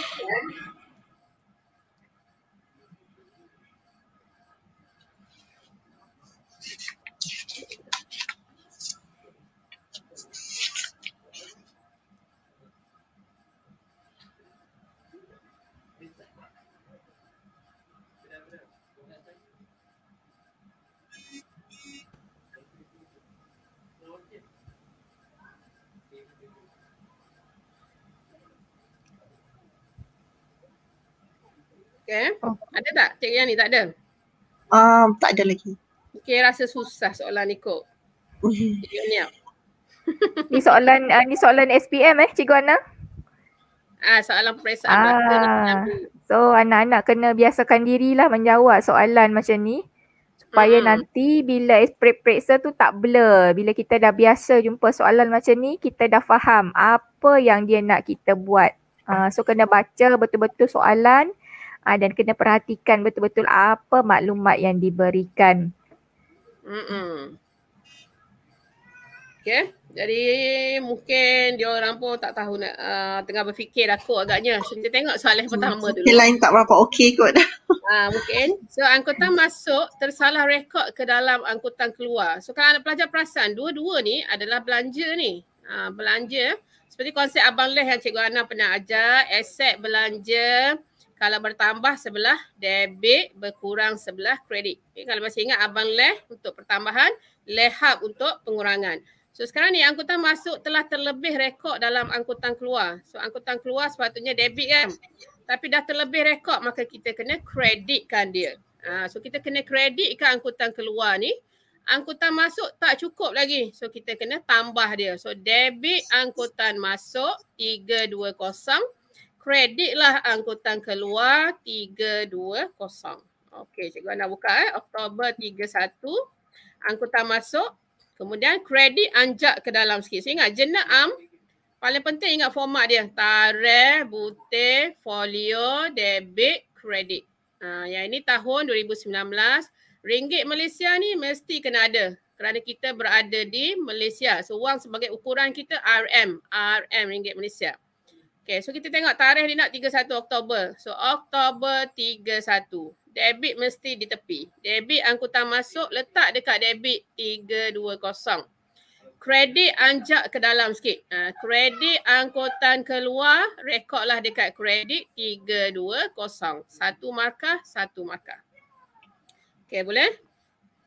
Okay. Oh. Ada tak Cik Yani tak ada? Um, tak ada lagi. Okay rasa susah soalan ni kot. (laughs) ni soalan uh, ni soalan SPM eh Cikgu Ana? Ah soalan perasaan lah. ah. So anak-anak kena biasakan dirilah menjawab soalan macam ni supaya hmm. nanti bila periksa tu tak blur. Bila kita dah biasa jumpa soalan macam ni, kita dah faham apa yang dia nak kita buat. Uh, so kena baca betul-betul soalan uh, dan kena perhatikan betul-betul apa maklumat yang diberikan. Mm-mm. Okay, jadi mungkin dia orang pun tak tahu nak uh, tengah berfikir lah kot agaknya. So, kita tengok soalan hmm, pertama dulu. Yang lain tak berapa okey kot dah. (laughs) Uh, mungkin. So angkutan masuk tersalah rekod ke dalam angkutan keluar. So kalau anak pelajar perasan, dua-dua ni adalah belanja ni. Uh, belanja. Seperti konsep Abang Leh yang Cikgu Ana pernah ajar. Aset belanja kalau bertambah sebelah debit berkurang sebelah kredit. Okay, kalau masih ingat abang leh untuk pertambahan, leh hub untuk pengurangan. So sekarang ni angkutan masuk telah terlebih rekod dalam angkutan keluar. So angkutan keluar sepatutnya debit kan. Tapi dah terlebih rekod maka kita kena kreditkan dia. Ha, so kita kena kreditkan angkutan keluar ni. Angkutan masuk tak cukup lagi. So kita kena tambah dia. So debit angkutan masuk 320 kredit lah angkutan keluar 320. Okey, cikgu nak buka eh. Oktober 31, angkutan masuk. Kemudian kredit anjak ke dalam sikit. So ingat jenak am. Paling penting ingat format dia. Tarikh, butir, folio, debit, kredit. Ha, yang ini tahun 2019. Ringgit Malaysia ni mesti kena ada. Kerana kita berada di Malaysia. So, wang sebagai ukuran kita RM. RM Ringgit Malaysia. Okay, so kita tengok tarikh ni nak 31 Oktober. So, Oktober 31. Debit mesti di tepi. Debit angkutan masuk letak dekat debit 320. Kredit anjak ke dalam sikit. Ha, kredit angkutan keluar rekodlah dekat kredit 320. Satu markah, satu markah. Okay, boleh?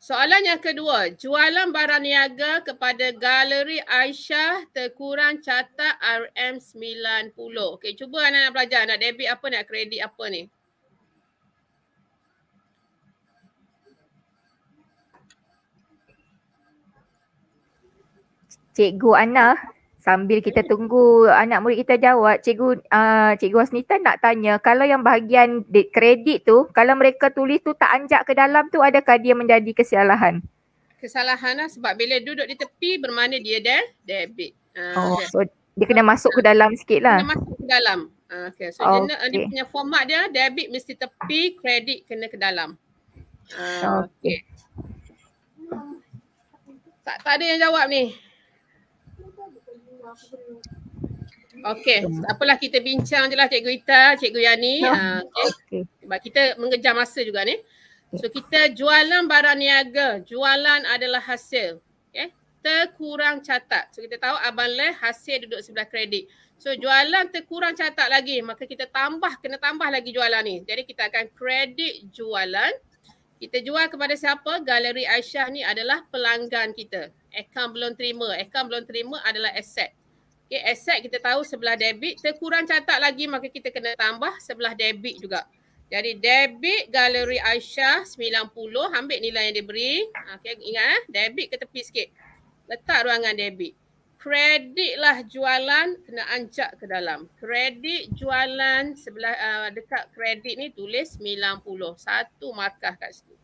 Soalan yang kedua, jualan barang niaga kepada galeri Aisyah terkurang carta RM90. Okey, cuba anak-anak belajar nak debit apa nak kredit apa ni. Cikgu Ana sambil kita tunggu anak murid kita jawab cikgu uh, cikgu asnita nak tanya kalau yang bahagian kredit tu kalau mereka tulis tu tak anjak ke dalam tu adakah dia menjadi kesalahan kesalahan lah sebab bila duduk di tepi bermana dia dah debit uh, oh dia. so dia kena masuk ke ah, dalam sikit lah kena masuk ke dalam uh, okay so okay. dia punya format dia debit mesti tepi kredit kena ke dalam uh, okay. okay. Tak, tak ada yang jawab ni. Okey, tak apalah kita bincang je lah Cikgu Ita, Cikgu Yani. Ya. Ah, okey. Sebab kita mengejar masa juga ni. So kita jualan barang niaga. Jualan adalah hasil. Okey. Terkurang catat. So kita tahu Abang leh hasil duduk sebelah kredit. So jualan terkurang catat lagi. Maka kita tambah, kena tambah lagi jualan ni. Jadi kita akan kredit jualan. Kita jual kepada siapa? Galeri Aisyah ni adalah pelanggan kita account belum terima. Account belum terima adalah aset. Okay, aset kita tahu sebelah debit terkurang catat lagi maka kita kena tambah sebelah debit juga. Jadi debit galeri Aisyah 90 ambil nilai yang diberi. Okay, ingat eh, debit ke tepi sikit. Letak ruangan debit. Kredit lah jualan kena anjak ke dalam. Kredit jualan sebelah uh, dekat kredit ni tulis 90. Satu markah kat situ.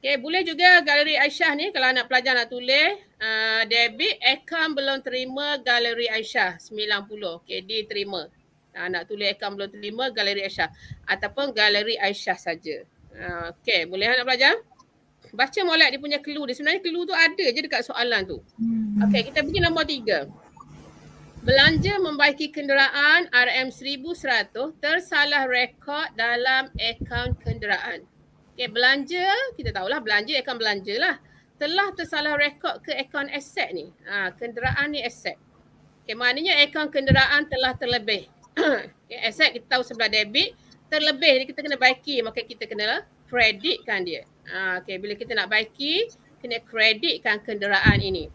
Okay, boleh juga galeri Aisyah ni kalau nak pelajar nak tulis. Uh, debit account belum terima galeri Aisyah 90. Okay, diterima. Uh, nak tulis account belum terima galeri Aisyah. Ataupun galeri Aisyah saja. Uh, ah, okay, boleh nak pelajar? Baca molek dia punya clue dia. Sebenarnya clue tu ada je dekat soalan tu. Hmm. Okay, kita pergi nombor tiga. Belanja membaiki kenderaan RM1,100 tersalah rekod dalam akaun kenderaan. Okay, belanja, kita tahulah belanja akan belanja lah. Telah tersalah rekod ke akaun aset ni. Ha, kenderaan ni aset. Okay, maknanya akaun kenderaan telah terlebih. (coughs) okay, aset kita tahu sebelah debit. Terlebih ni kita kena baiki. Maka kita kena kreditkan dia. Ha, okay, bila kita nak baiki, kena kreditkan kenderaan ini.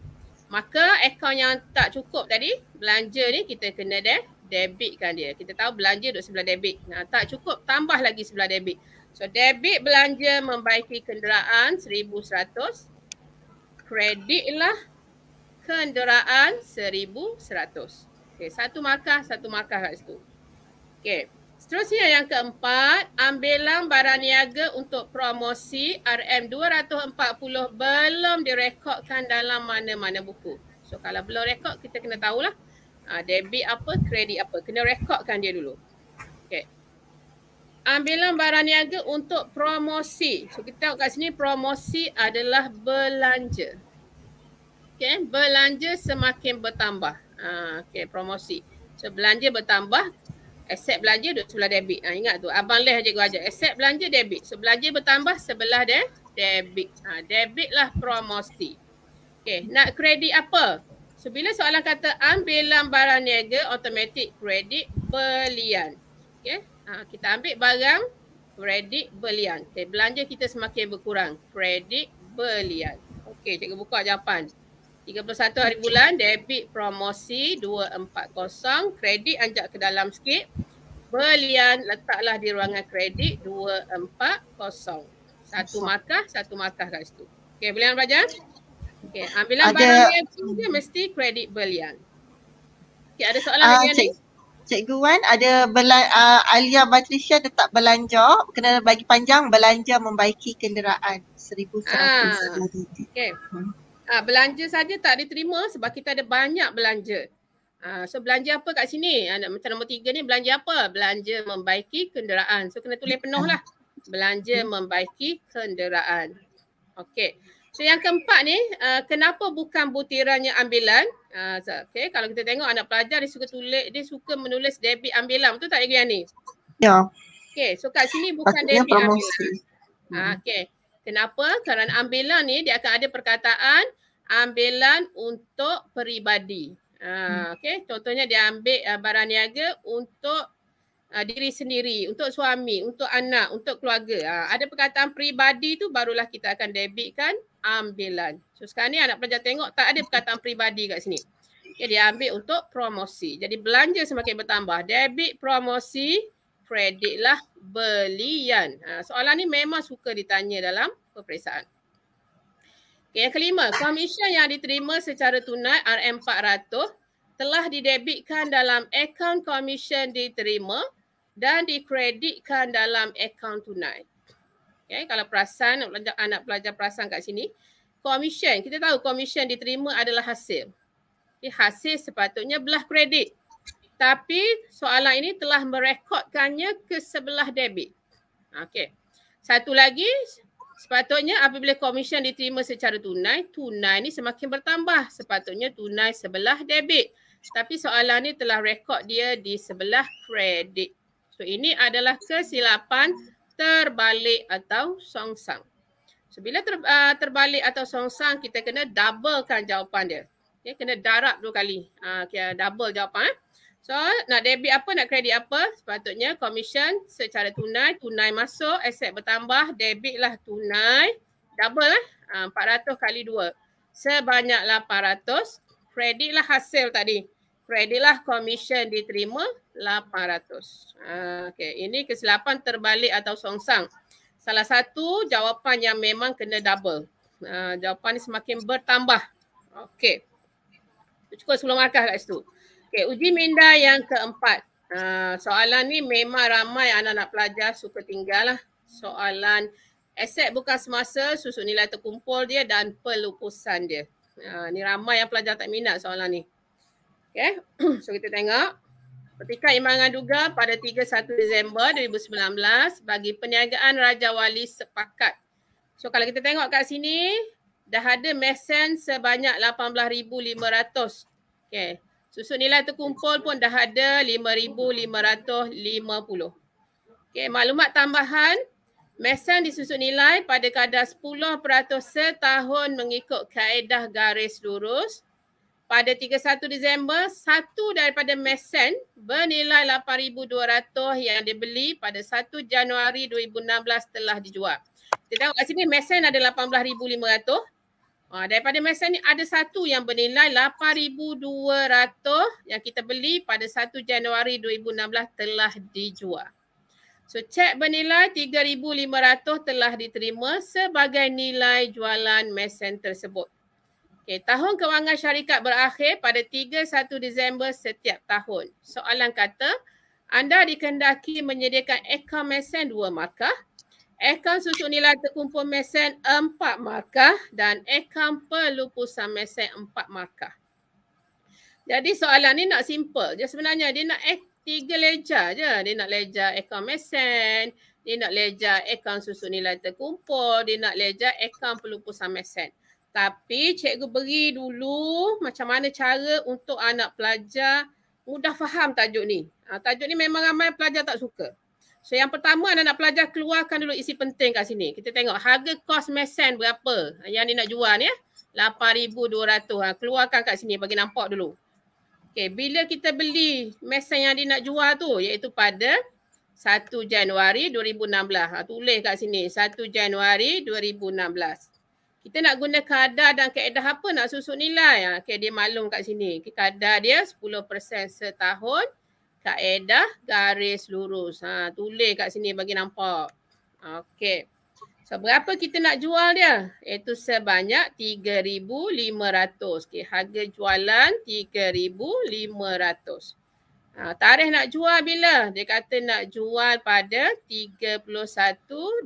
Maka akaun yang tak cukup tadi, belanja ni kita kena deh debitkan dia. Kita tahu belanja duduk sebelah debit. Nah, ha, tak cukup, tambah lagi sebelah debit. So debit belanja membaiki kenderaan $1,100. Kreditlah kenderaan seratus. Okay, satu markah, satu markah kat situ. Okay, seterusnya yang keempat, ambilan barang niaga untuk promosi RM240 belum direkodkan dalam mana-mana buku. So kalau belum rekod, kita kena tahulah. Ha, debit apa, kredit apa. Kena rekodkan dia dulu ambilan barang niaga untuk promosi. So kita tengok kat sini promosi adalah belanja. Okay, belanja semakin bertambah. Ha, okay, promosi. So belanja bertambah, aset belanja duduk sebelah debit. Ha, ingat tu, Abang Leh cikgu ajar. Aset belanja debit. So belanja bertambah sebelah de debit. Ha, debit lah promosi. Okay, nak kredit apa? So bila soalan kata ambilan barang niaga, automatic kredit belian. Okay, Ha, kita ambil barang kredit belian. Okay, eh, belanja kita semakin berkurang. Kredit belian. Okey, cikgu buka jawapan. 31 hari bulan, debit promosi 240, kredit anjak ke dalam sikit. Belian letaklah di ruangan kredit 240. Satu markah, satu markah kat situ. Okey, belian belajar. Okey, ambilan lah ada... barang yang mesti kredit belian. Okey, ada soalan lagi? Ah, cik... Ada? Cikgu Wan ada bela- uh, Alia Patricia tetap belanja kena bagi panjang belanja membaiki kenderaan seribu seratus Okay. Ha. Ha, belanja saja tak diterima sebab kita ada banyak belanja. Ha, so belanja apa kat sini? Ha, macam nombor tiga ni belanja apa? Belanja membaiki kenderaan. So kena tulis penuh lah. Belanja membaiki kenderaan. Okay. So yang keempat ni, uh, kenapa bukan butirannya ambilan? Uh, okay, kalau kita tengok anak pelajar dia suka tulis, dia suka menulis debit ambilan. Betul tak Ibu Yani? Ya. Okay, so kat sini bukan Artinya debit promosi. ambilan. Hmm. Uh, okay. Kenapa? Kerana ambilan ni dia akan ada perkataan ambilan untuk peribadi. Uh, okay, contohnya dia ambil uh, barang niaga untuk uh, diri sendiri, untuk suami, untuk anak, untuk keluarga. Uh, ada perkataan peribadi tu barulah kita akan debitkan ambilan. So sekarang ni anak pelajar tengok tak ada perkataan peribadi kat sini. Okay, ambil untuk promosi. Jadi belanja semakin bertambah. Debit promosi, kredit lah belian. Uh, soalan ni memang suka ditanya dalam peperiksaan. Okay, yang kelima, komisen yang diterima secara tunai RM400 telah didebitkan dalam akaun komisen diterima dan dikreditkan dalam akaun tunai. Okay, kalau perasan, anak belajar, belajar perasan kat sini. Komisen, kita tahu komisen diterima adalah hasil. Okay, hasil sepatutnya belah kredit. Tapi soalan ini telah merekodkannya ke sebelah debit. Okay. Satu lagi, sepatutnya apabila komisen diterima secara tunai, tunai ini semakin bertambah. Sepatutnya tunai sebelah debit. Tapi soalan ini telah rekod dia di sebelah kredit. So ini adalah kesilapan terbalik atau songsang. So bila ter, uh, terbalik atau songsang kita kena doublekan jawapan dia. Okay, kena darab dua kali. Uh, ah, okay, ah, double jawapan. Eh. So nak debit apa, nak kredit apa? Sepatutnya komisen secara tunai. Tunai masuk, aset bertambah, debitlah tunai. Double lah. Uh, 400 kali 2. Sebanyak 800. Kreditlah hasil tadi. Kreditlah komisen diterima. Ah, okey, ini kesilapan terbalik atau songsang. Salah satu jawapan yang memang kena double. Uh, jawapan ni semakin bertambah. Okey. Cukup 10 markah kat situ. Okey, uji minda yang keempat. Uh, soalan ni memang ramai anak-anak pelajar suka tinggal lah. Soalan aset bukan semasa, susun nilai terkumpul dia dan pelupusan dia. Uh, ni ramai yang pelajar tak minat soalan ni. Okey, (clears throat) so kita tengok. Petikan imbangan duga pada 31 Disember 2019 bagi perniagaan Raja Wali sepakat. So kalau kita tengok kat sini dah ada mesen sebanyak 18,500. Okay. Susun nilai terkumpul pun dah ada 5,550. Okay. Maklumat tambahan Mesen disusun nilai pada kadar 10% setahun mengikut kaedah garis lurus pada 31 Disember, satu daripada mesen bernilai 8200 yang dibeli pada 1 Januari 2016 telah dijual. Kita tengok kat sini mesen ada RM18,500. Ha, ah, daripada mesen ni ada satu yang bernilai 8200 yang kita beli pada 1 Januari 2016 telah dijual. So cek bernilai 3500 telah diterima sebagai nilai jualan mesen tersebut. Okay, tahun kewangan syarikat berakhir pada 31 Disember setiap tahun. Soalan kata, anda dikendaki menyediakan akaun mesen 2 markah, akaun susu nilai terkumpul mesen 4 markah dan akaun pelupusan mesen 4 markah. Jadi soalan ni nak simple. Dia sebenarnya dia nak ek- tiga leja je. Dia nak leja akaun mesen, dia nak leja akaun susu nilai terkumpul, dia nak leja akaun pelupusan mesen. Tapi cikgu beri dulu macam mana cara untuk anak pelajar mudah faham tajuk ni. Ha, tajuk ni memang ramai pelajar tak suka. So yang pertama anak-anak pelajar keluarkan dulu isi penting kat sini. Kita tengok harga kos mesin berapa yang ni nak jual ya. Eh? 8200 Ha, keluarkan kat sini bagi nampak dulu. Okay, bila kita beli mesin yang dia nak jual tu iaitu pada 1 Januari 2016. Ha, tulis kat sini 1 Januari 2016 kita nak guna kadar dan kaedah apa nak susun nilai. Ah, okay, dia maklum kat sini. Kadar dia 10% setahun. Kaedah garis lurus. Ha, tulis kat sini bagi nampak. Okey. So berapa kita nak jual dia? Itu sebanyak 3,500. Okey, harga jualan 3,500. Ha, ah, tarikh nak jual bila? Dia kata nak jual pada 31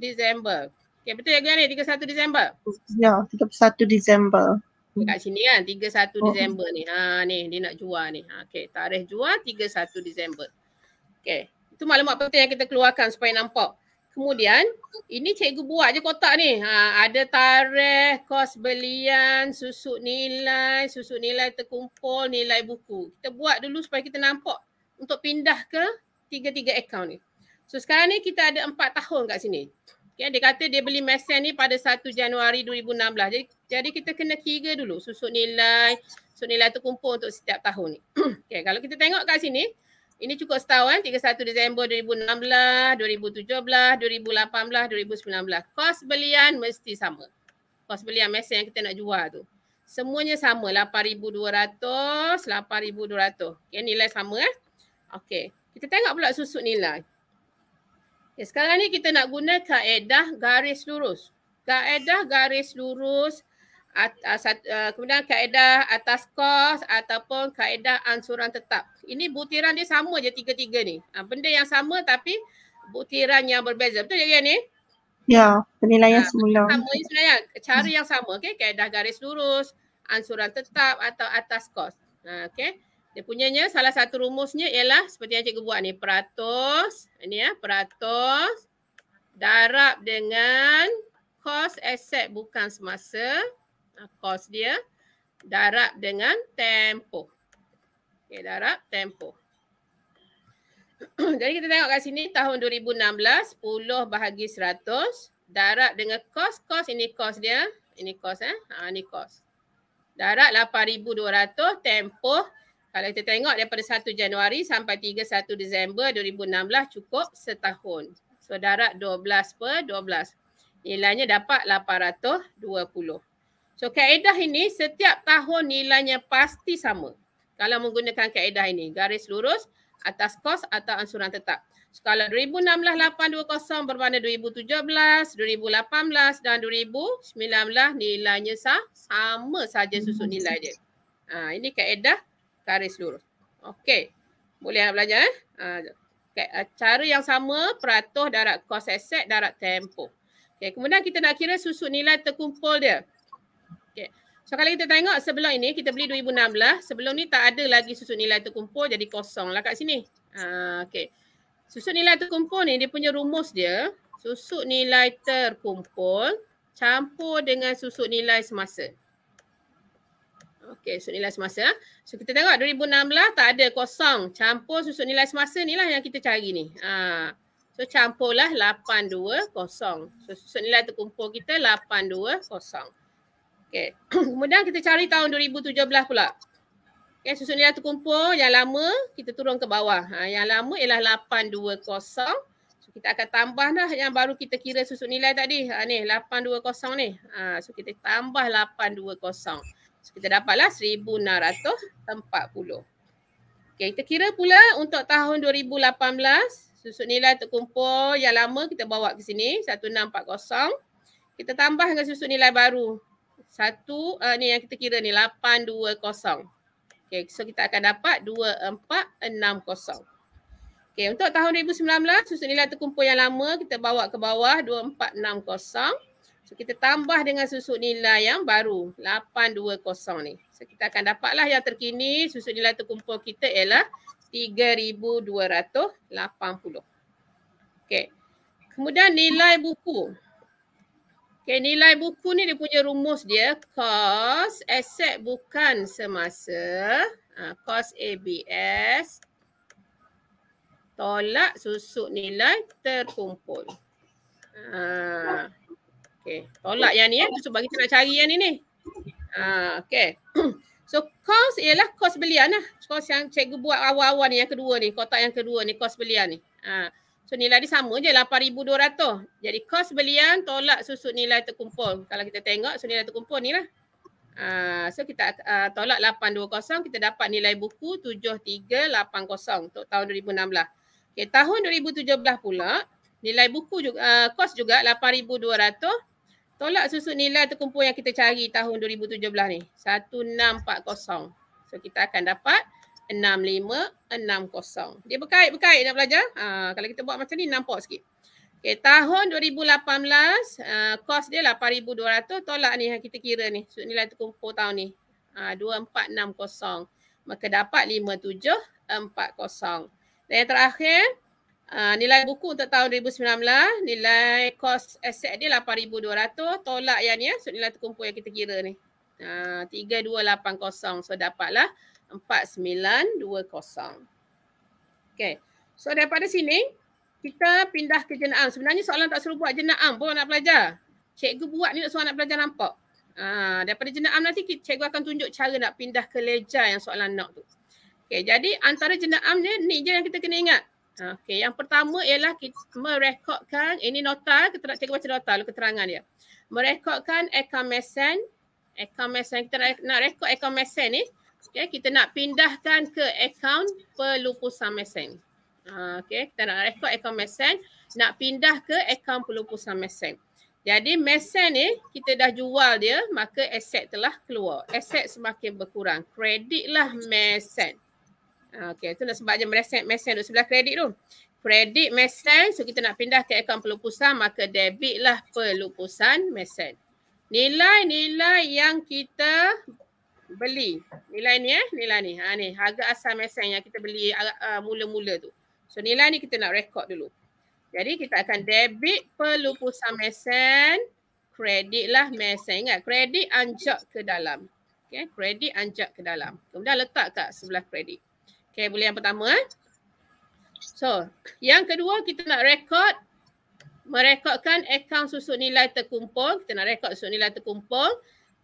Disember. Okay, betul ya Gani? 31 Disember? Ya, 31 Disember. Dekat sini kan, 31 oh. Disember ni. Ha, ni, dia nak jual ni. Ha, okay, tarikh jual 31 Disember. Okey, itu maklumat penting yang kita keluarkan supaya nampak. Kemudian, ini cikgu buat je kotak ni. Ha, ada tarikh, kos belian, susuk nilai, susuk nilai terkumpul, nilai buku. Kita buat dulu supaya kita nampak untuk pindah ke tiga-tiga akaun ni. So sekarang ni kita ada empat tahun kat sini. Okay, dia kata dia beli mesin ni pada 1 Januari 2016. Jadi, jadi kita kena kira dulu susut nilai, susut nilai terkumpul untuk setiap tahun ni. (clears throat) okay, kalau kita tengok kat sini, ini cukup setahun, 31 Disember 2016, 2017, 2018, 2019. Kos belian mesti sama. Kos belian mesin yang kita nak jual tu. Semuanya sama, 8200 8200 Okay, nilai sama eh. Okay, kita tengok pula susut nilai. Okay, ya, sekarang ni kita nak guna kaedah garis lurus. Kaedah garis lurus at, uh, uh, kemudian kaedah atas kos ataupun kaedah ansuran tetap. Ini butiran dia sama je tiga-tiga ni. Ha, benda yang sama tapi butiran yang berbeza. Betul ya ni? Ya, penilaian ha, semula. Sama ni sebenarnya. Cara yang sama. Okay? Kaedah garis lurus, ansuran tetap atau atas kos. Ha, ah, okay. Dia punyanya salah satu rumusnya ialah seperti yang cikgu buat ni peratus ini ya peratus darab dengan kos aset bukan semasa kos dia darab dengan tempoh. Okey darab tempoh. (clears throat) Jadi kita tengok kat sini tahun 2016 10 bahagi 100 darab dengan kos-kos ini kos dia ini kos eh ha, ini kos. Darab 8200 tempoh kalau kita tengok daripada 1 Januari sampai 31 Disember 2016 cukup setahun. So darat 12 per 12. Nilainya dapat 820. So kaedah ini setiap tahun nilainya pasti sama. Kalau menggunakan kaedah ini garis lurus atas kos atau ansuran tetap. So, kalau 2016 820 berbanda 2017, 2018 dan 2019 nilainya sah, sama saja susun nilai dia. Ha, ini kaedah garis lurus. Okey. Boleh nak belajar eh? Ah, okay. Ah, cara yang sama peratus darat cost asset darat tempoh. Okey. Kemudian kita nak kira susut nilai terkumpul dia. Okey. So kalau kita tengok sebelum ini kita beli 2016. Sebelum ni tak ada lagi susut nilai terkumpul jadi kosong lah kat sini. Ah, okey. Susut nilai terkumpul ni dia punya rumus dia. Susut nilai terkumpul campur dengan susut nilai semasa. Okey, susun nilai semasa. So kita tengok 2016 tak ada kosong. Campur susun nilai semasa ni lah yang kita cari ni. Ha. So campurlah 820. So susun nilai terkumpul kita kosong. Okey. (clears throat) Kemudian kita cari tahun 2017 pula. Okey, susun nilai terkumpul yang lama kita turun ke bawah. Ha. yang lama ialah kosong. So kita akan tambah dah yang baru kita kira susun nilai tadi. Ha ni kosong ni. Ha. so kita tambah kosong. So, kita dapatlah 1,640. Okay, kita kira pula untuk tahun 2018, susut nilai terkumpul yang lama kita bawa ke sini, 1,640. Kita tambah dengan susut nilai baru. Satu, uh, ni yang kita kira ni, 820. Okay, so kita akan dapat 2,460. Okay, untuk tahun 2019, susun nilai terkumpul yang lama kita bawa ke bawah 2460. So kita tambah dengan susu nilai yang baru 820 ni. So kita akan dapatlah yang terkini susu nilai terkumpul kita ialah 3280. Okey. Kemudian nilai buku. Okey, nilai buku ni dia punya rumus dia kos aset bukan semasa, kos ha, ABS tolak susu nilai terkumpul. Ah. Okay. Tolak yang ni eh. Sebab kita nak cari yang ni ni. Ha, ah, okay. (clears throat) So kos ialah kos belian lah. Kos yang cikgu buat awal-awal ni yang kedua ni. Kotak yang kedua ni kos belian ni. Ha. So nilai dia sama je 8200. Jadi kos belian tolak susut nilai terkumpul. Kalau kita tengok so nilai terkumpul ni lah. Uh, so kita uh, tolak 820 kita dapat nilai buku 7380 untuk tahun 2016. Okay, tahun 2017 pula nilai buku juga uh, kos juga 8200 Tolak susut nilai terkumpul yang kita cari tahun 2017 ni. 1640. So kita akan dapat 6560. Dia berkait-berkait nak belajar. Ha, kalau kita buat macam ni nampak sikit. Okay, tahun 2018, uh, ha, kos dia 8200 tolak ni yang kita kira ni. Susut nilai terkumpul tahun ni. Ha, 2460. Maka dapat 5740. Dan yang terakhir, Ah, nilai buku untuk tahun 2019, nilai kos aset dia 8200, tolak yang ni ya, eh, so nilai terkumpul yang kita kira ni. Uh, ah, 3280 so dapatlah 4920. Okay, So daripada sini kita pindah ke jenaam. Sebenarnya soalan tak suruh buat jenaam pun nak belajar. Cikgu buat ni nak soalan nak belajar nampak. Ha, daripada jenaam nanti cikgu akan tunjuk cara nak pindah ke leja yang soalan nak tu. Okay, jadi antara jenaam ni ni je yang kita kena ingat. Okey, yang pertama ialah kita merekodkan, ini nota, kita cikgu baca nota lalu keterangan dia. Merekodkan akaun mesen, akaun mesen, kita nak, rekod akaun mesen ni. Okay, kita nak pindahkan ke akaun pelupusan mesen. Ha, okey, kita nak rekod akaun mesen, nak pindah ke akaun pelupusan mesen. Jadi mesen ni kita dah jual dia maka aset telah keluar. Aset semakin berkurang. Kredit lah mesen. Ah, okay, tu sebabnya meresen mesen duduk sebelah kredit tu. Kredit mesen, so kita nak pindah ke akaun pelupusan, maka debit lah pelupusan mesen. Nilai-nilai yang kita beli. Nilai ni eh, nilai ni. Ha, ni harga asal mesen yang kita beli ah, ah, mula-mula uh, tu. So nilai ni kita nak rekod dulu. Jadi kita akan debit pelupusan mesen, kredit lah mesen. Ingat, kredit anjak ke dalam. Okay, kredit anjak ke dalam. Kemudian letak kat sebelah kredit. Okay, boleh yang pertama. Eh? So, yang kedua kita nak rekod merekodkan akaun susut nilai terkumpul. Kita nak rekod susut nilai terkumpul.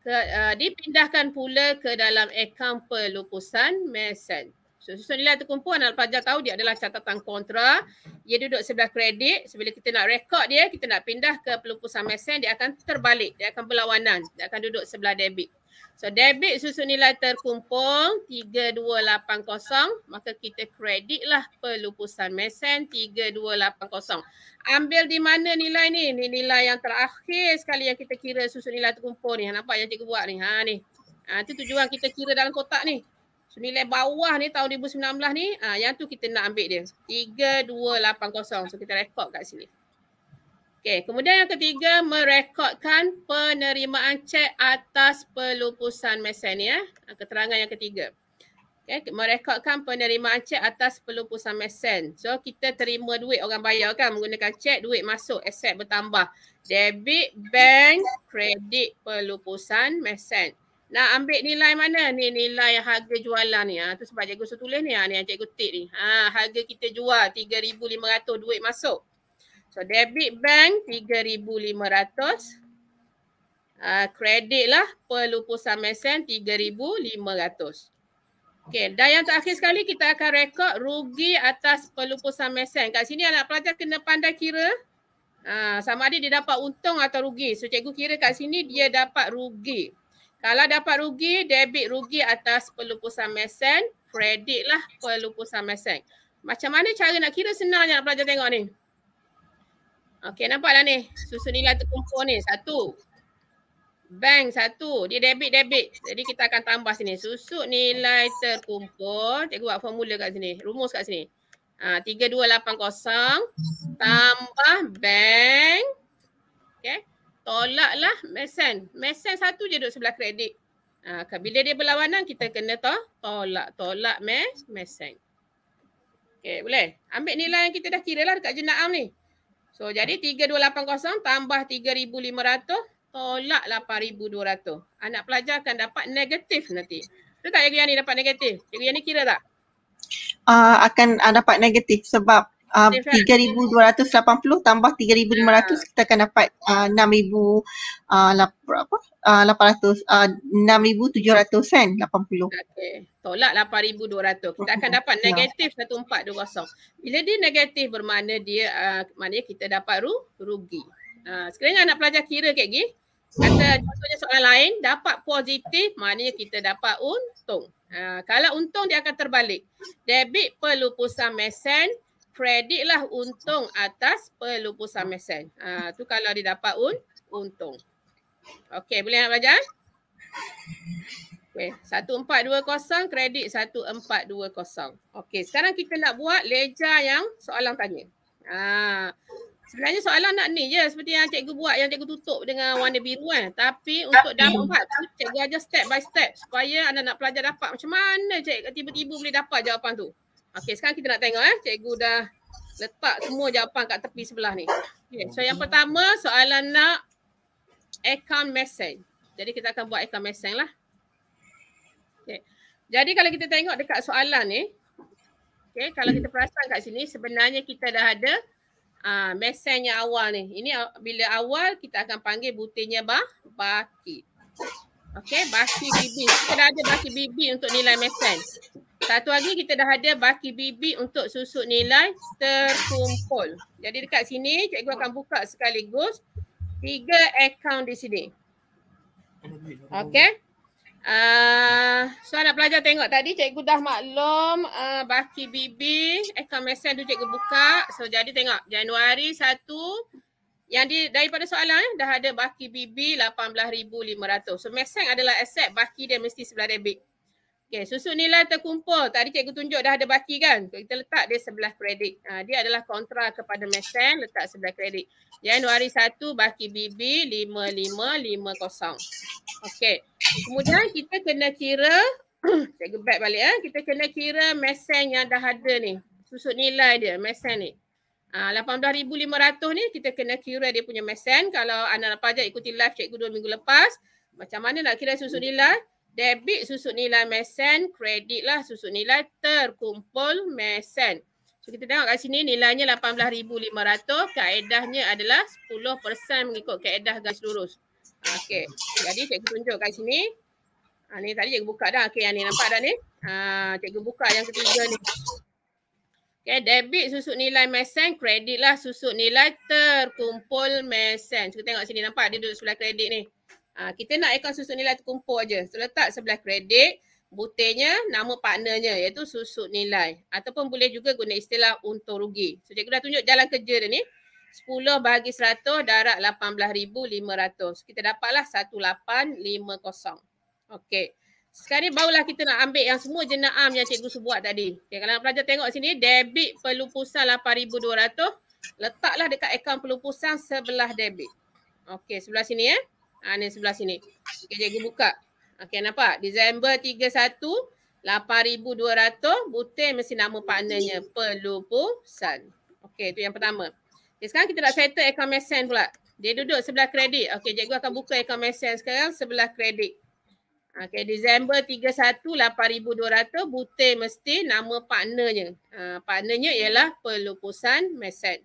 Ke, uh, dipindahkan pula ke dalam akaun pelupusan mesin. So, susut nilai terkumpul anak pelajar tahu dia adalah catatan kontra. Dia duduk sebelah kredit. So, bila kita nak rekod dia, kita nak pindah ke pelupusan mesin, dia akan terbalik. Dia akan berlawanan. Dia akan duduk sebelah debit. So debit susun nilai terkumpul 3280 maka kita kreditlah pelupusan mesen 3280. Ambil di mana nilai ni? Ni nilai yang terakhir sekali yang kita kira susun nilai terkumpul ni. Ha, nampak yang cikgu buat ni. Ha ni. Ha tu tujuan kita kira dalam kotak ni. So, nilai bawah ni tahun 2019 ni ha, yang tu kita nak ambil dia. 3280. So kita rekod kat sini. 3280. Okey, kemudian yang ketiga merekodkan penerimaan cek atas pelupusan mesin ya. Ah, keterangan yang ketiga. Okey, merekodkan penerimaan cek atas pelupusan mesin. So kita terima duit orang bayar kan menggunakan cek, duit masuk, aset bertambah. Debit bank kredit pelupusan mesin. Nak ambil nilai mana? Ni nilai harga jualan ni. Ha. Tu sebab cikgu suruh tulis ni. Ha. Ni yang cikgu tip ni. Ha. Harga kita jual 3,500 duit masuk. So debit bank 3500. Ah uh, kredit lah pelupusan mesen 3500. Okay, dan yang terakhir sekali kita akan rekod rugi atas pelupusan mesen. Kat sini anak pelajar kena pandai kira ah uh, sama ada dia dapat untung atau rugi. So cikgu kira kat sini dia dapat rugi. Kalau dapat rugi, debit rugi atas pelupusan mesen, kredit lah pelupusan mesen. Macam mana cara nak kira senangnya pelajar tengok ni. Okey nampaklah ni. Susun nilai terkumpul ni. Satu. Bank satu. Dia debit-debit. Jadi kita akan tambah sini. Susun nilai terkumpul. Cikgu buat formula kat sini. Rumus kat sini. Ha, 3280 tambah bank. okay Tolaklah mesen. Mesen satu je duduk sebelah kredit. Ha, bila dia berlawanan kita kena to tolak. Tolak mes mesen. okay boleh? Ambil nilai yang kita dah kira lah dekat jenak am ni. So jadi 3280 tambah 3500 tolak 8200. Anak pelajar akan dapat negatif nanti. Betul tak Cikgu Yani dapat negatif? Cikgu Yani kira tak? Uh, akan uh, dapat negatif sebab Ah, uh, 3280 tambah 3500 kita akan dapat uh, 6000 uh, apa uh, 800 uh, 6700 kan 80. Tolak 8200. Kita akan (laughs) dapat ya. negatif 1420. Bila dia negatif bermakna dia uh, maknanya kita dapat ru, rugi. Uh, ah, sekiranya anak pelajar kira kek gi. Kata hmm. contohnya soalan lain dapat positif maknanya kita dapat untung. Uh, kalau untung dia akan terbalik. Debit perlu pusat mesen kredit lah untung atas pelupusan mesin. Uh, tu kalau dia dapat un, untung. Okey, boleh nak belajar? Okey, 1420 kredit 1420. Okey, sekarang kita nak buat leja yang soalan tanya. Ah, sebenarnya soalan nak ni je seperti yang cikgu buat yang cikgu tutup dengan warna biru kan. Tapi untuk dapat tu cikgu ajar step by step supaya anda nak pelajar dapat macam mana cikgu tiba-tiba boleh dapat jawapan tu. Okay, sekarang kita nak tengok eh. Cikgu dah letak semua jawapan kat tepi sebelah ni. Okey, so yang pertama soalan nak account message. Jadi kita akan buat account message lah. Okey. Jadi kalau kita tengok dekat soalan ni, okay. kalau kita perasan kat sini sebenarnya kita dah ada Ah, mesin yang awal ni. Ini bila awal kita akan panggil butirnya bah, baki. Okay, baki bibi. Kita dah ada baki bibi untuk nilai mesin. Satu lagi kita dah ada baki bibi untuk susut nilai terkumpul. Jadi dekat sini cikgu akan buka sekaligus tiga akaun di sini. Okay, Uh, ah, so anak pelajar tengok tadi cikgu dah maklum uh, baki bibi akaun mesin tu cikgu buka. So jadi tengok Januari 1 yang di, daripada soalan eh, dah ada baki bibi 18,500. So mesin adalah aset baki dia mesti sebelah debit. Okay, susu nilai terkumpul. Tadi cikgu tunjuk dah ada baki kan? Kita letak dia sebelah kredit. Ha, dia adalah kontra kepada mesin, letak sebelah kredit. Januari 1, baki BB 5550. Okay. Kemudian kita kena kira, (clears throat) cikgu back balik ya. Eh? Kita kena kira mesin yang dah ada ni. Susu nilai dia, mesin ni. Ha, 18,500 ni kita kena kira dia punya mesin. Kalau anak pajak ikuti live cikgu dua minggu lepas, macam mana nak kira susu nilai? Debit susut nilai mesen, kredit lah susut nilai terkumpul mesen. So kita tengok kat sini nilainya 18,500. Kaedahnya adalah 10% mengikut kaedah garis lurus. Okay, Jadi cikgu tunjuk kat sini. Ha, ni tadi cikgu buka dah. Okay, yang ni nampak dah ni. Ha, cikgu buka yang ketiga ni. Okay, debit susut nilai mesen, kredit lah susut nilai terkumpul mesen. Cikgu tengok sini nampak dia duduk sebelah kredit ni. Uh, kita nak akaun susu nilai terkumpul aja. So letak sebelah kredit, butirnya, nama partnernya iaitu susu nilai. Ataupun boleh juga guna istilah untung rugi. So cikgu dah tunjuk jalan kerja dia ni. 10 bahagi 100 darat 18,500. Kita dapatlah 1850. Okey. Sekarang ni barulah kita nak ambil yang semua jenaam yang cikgu sebuah tadi. Okay, kalau pelajar tengok sini, debit pelupusan 8,200. Letaklah dekat akaun pelupusan sebelah debit. Okey, sebelah sini eh. Ha, ni sebelah sini. Okey, jaga buka. Okey, nampak? Disember 31, 8200 butir mesti nama partnernya pelupusan. Okey, tu yang pertama. Okay, sekarang kita nak settle account mesen pula. Dia duduk sebelah kredit. Okey, jaga akan buka account mesen sekarang sebelah kredit. Okey, Disember 31, 8200 butir mesti nama partnernya. Ha, partnernya ialah pelupusan mesen.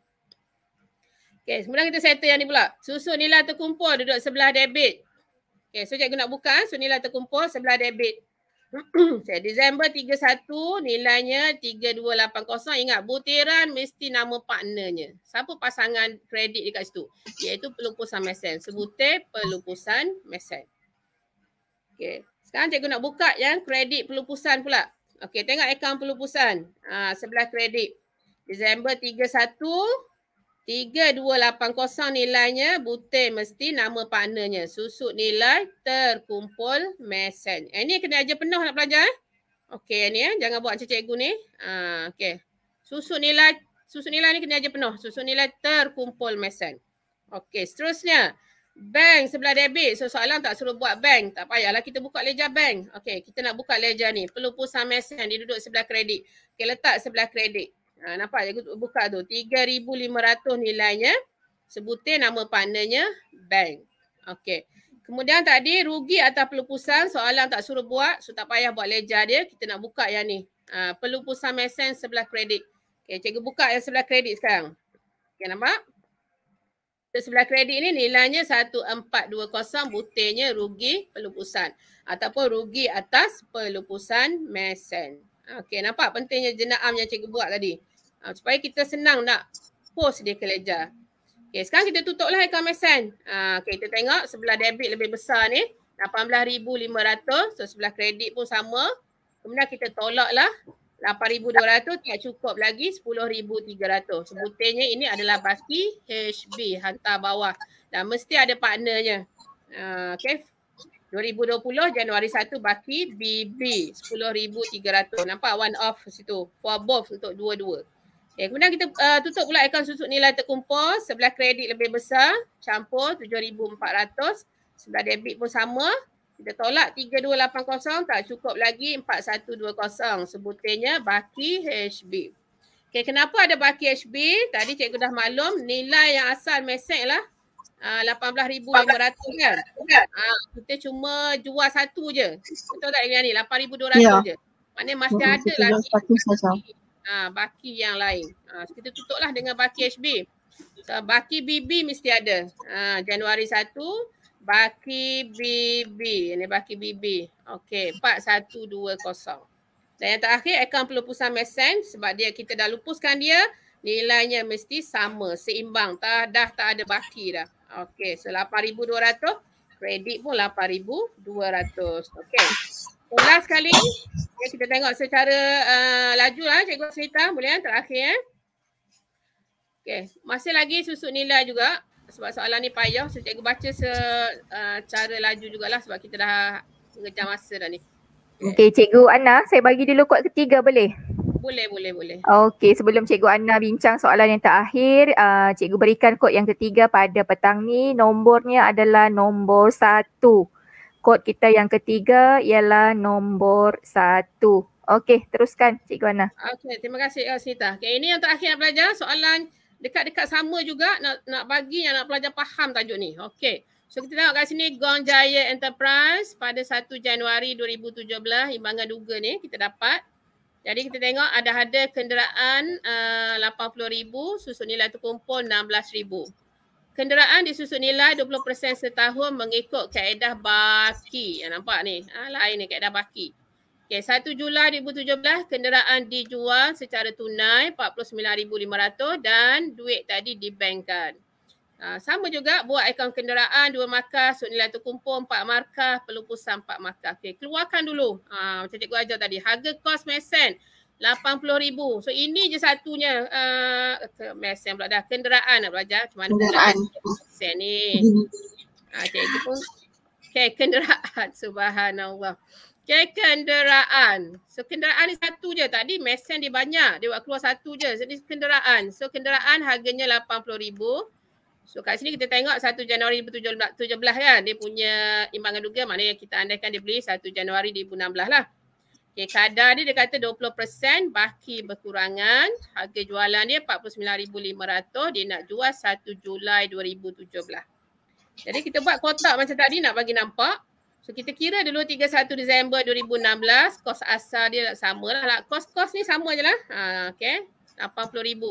Okay, sebelum kita settle yang ni pula. Susu nilai terkumpul duduk sebelah debit. Okay, so cikgu nak buka. Eh, so nilai terkumpul sebelah debit. so, (clears throat) Disember 31 nilainya 3280. Ingat butiran mesti nama partnernya. Siapa pasangan kredit dekat situ? Iaitu pelupusan mesen. Sebutir pelupusan mesen. Okay. Sekarang cikgu nak buka yang kredit pelupusan pula. Okay, tengok akaun pelupusan. Ha, ah, sebelah kredit. Disember 31 3280 nilainya butir mesti nama partnernya. Susut nilai terkumpul mesen. Eh ni kena aja penuh nak pelajar. eh. Okey ni eh. Jangan buat macam cikgu ni. Ah, okey. Susut nilai susut nilai ni kena aja penuh. Susut nilai terkumpul mesen. Okey seterusnya. Bank sebelah debit. So soalan tak suruh buat bank. Tak payahlah kita buka leja bank. Okey kita nak buka leja ni. Perlu pusat mesen. Dia duduk sebelah kredit. Okey letak sebelah kredit. Ha, nampak dia buka tu. 3,500 nilainya. Sebutin nama partnernya bank. Okey. Kemudian tadi rugi atau pelupusan soalan tak suruh buat. So tak payah buat leja dia. Kita nak buka yang ni. Ha, pelupusan mesin sebelah kredit. Okey cikgu buka yang sebelah kredit sekarang. Okey nampak? So, sebelah kredit ni nilainya 1420 butirnya rugi pelupusan. Ataupun rugi atas pelupusan mesin. Okey nampak pentingnya jenaam yang cikgu buat tadi ha, supaya kita senang nak post dia ke ledger. Okay, sekarang kita tutuplah account mesen. Ha, okay, kita tengok sebelah debit lebih besar ni. RM18,500. So sebelah kredit pun sama. Kemudian kita tolak tolaklah RM8,200 tak cukup lagi RM10,300. Sebutnya ini adalah pasti HB hantar bawah. Dan mesti ada partnernya. Ha, okay. 2020 Januari 1 baki BB RM10,300. Nampak one off situ. For both untuk dua-dua. Okay, eh, kemudian kita uh, tutup pula akaun susuk nilai terkumpul. Sebelah kredit lebih besar, campur 7,400. Sebelah debit pun sama. Kita tolak 3,280, tak cukup lagi 4,120. sebutnya baki HB. Okay, kenapa ada baki HB? Tadi cikgu dah maklum, nilai yang asal mesej lah. RM18,500 uh, ah, kan? Uh, kita cuma jual satu je. Betul tak ni RM8,200 yeah. je. Maknanya masih ada lagi ha, baki yang lain. Ha, kita tutuplah dengan baki HB. So, baki BB mesti ada. Ha, Januari 1, baki BB. Ini baki BB. Okey, 4120. Dan yang terakhir, akaun pelupusan mesen sebab dia kita dah lupuskan dia. Nilainya mesti sama, seimbang. Tak, dah tak ada baki dah. Okey, so 8200. Kredit pun 8200. Okey. ulas last kali, Okay, kita tengok secara uh, laju lah Cikgu Aslita boleh kan terakhir eh. Okay, masih lagi susut nilai juga sebab soalan ni payah. So cikgu baca secara uh, laju jugalah sebab kita dah mengejar masa dah ni. Okay, Cikgu Ana, saya bagi dulu kod ketiga boleh? Boleh, boleh, boleh. Okay, sebelum Cikgu Ana bincang soalan yang terakhir, uh, Cikgu berikan kod yang ketiga pada petang ni. Nombornya adalah nombor satu kod kita yang ketiga ialah nombor satu. Okey, teruskan Cikgu Ana. Okey, terima kasih Cikgu eh, Sita. Okey, ini untuk akhir nak belajar soalan dekat-dekat sama juga nak nak bagi yang nak pelajar faham tajuk ni. Okey. So kita tengok kat sini Gong Jaya Enterprise pada 1 Januari 2017 imbangan duga ni kita dapat. Jadi kita tengok ada ada kenderaan eh, uh, 80,000, susun nilai terkumpul 16,000. Kenderaan disusun nilai 20% setahun mengikut kaedah baki. Ya, nampak ni? Ha, lain ni kaedah baki. Okay, 1 Julai 2017, kenderaan dijual secara tunai RM49,500 dan duit tadi dibankkan. Ha, sama juga buat akaun kenderaan, dua markah, sud nilai terkumpul, 4 markah, pelupusan empat markah. Okay, keluarkan dulu. Ha, macam cikgu ajar tadi, harga kos mesin. 80,000. So ini je satunya uh, mesin pula dah. Kenderaan nak belajar. Macam mana kenderaan. Mesin ni. (laughs) Ah, ha, cikgu pun. Okay, kenderaan. (laughs) Subhanallah. Okay, kenderaan. So kenderaan ni satu je. Tadi mesin dia banyak. Dia buat keluar satu je. So ni kenderaan. So kenderaan harganya 80,000. So kat sini kita tengok 1 Januari 2017 kan. Dia punya imbangan duga. Maknanya kita andaikan dia beli 1 Januari 2016 lah. Okay, kadar dia dia kata 20% baki berkurangan. Harga jualan dia RM49,500. Dia nak jual 1 Julai 2017. Jadi kita buat kotak macam tadi nak bagi nampak. So kita kira dulu 31 Disember 2016. Kos asal dia nak sama lah. lah. Kos-kos ni sama je lah. Ha, okay. RM80,000.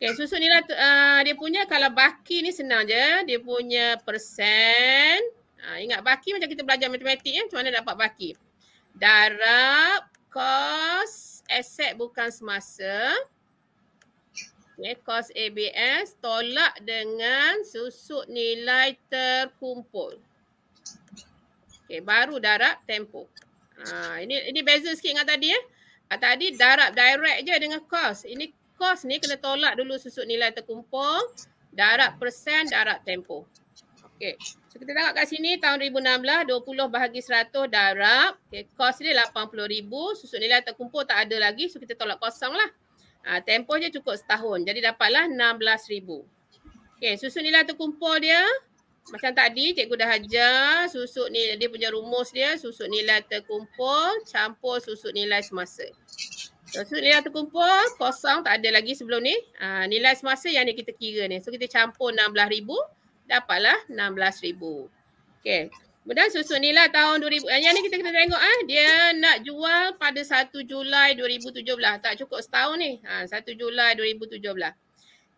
Okay, susu so, ni lah uh, dia punya kalau baki ni senang je. Dia punya persen. Ha, ingat baki macam kita belajar matematik ya. Eh? Macam mana dapat baki darab kos aset bukan semasa okay, kos ABS tolak dengan susut nilai terkumpul okay, baru darab tempo ha, ini ini beza sikit dengan tadi eh ah, tadi darab direct je dengan kos ini kos ni kena tolak dulu susut nilai terkumpul darab persen darab tempo Okey, So kita tengok kat sini tahun 2016 20 bahagi 100 darab. Okay. Kos dia RM80,000. Susut nilai terkumpul tak ada lagi. So kita tolak kosong lah. Ha, tempoh je cukup setahun. Jadi dapatlah RM16,000. Okey, Susut nilai terkumpul dia. Macam tadi cikgu dah ajar susut ni dia punya rumus dia susut nilai terkumpul campur susut nilai semasa. So, susut nilai terkumpul kosong tak ada lagi sebelum ni. Ha, nilai semasa yang ni kita kira ni. So kita campur 16,000 dapatlah RM16,000. Okay. Kemudian susu ni lah tahun 2000. Eh, yang ni kita kena tengok ah. Dia nak jual pada 1 Julai 2017. Tak cukup setahun ni. Ha, 1 Julai 2017.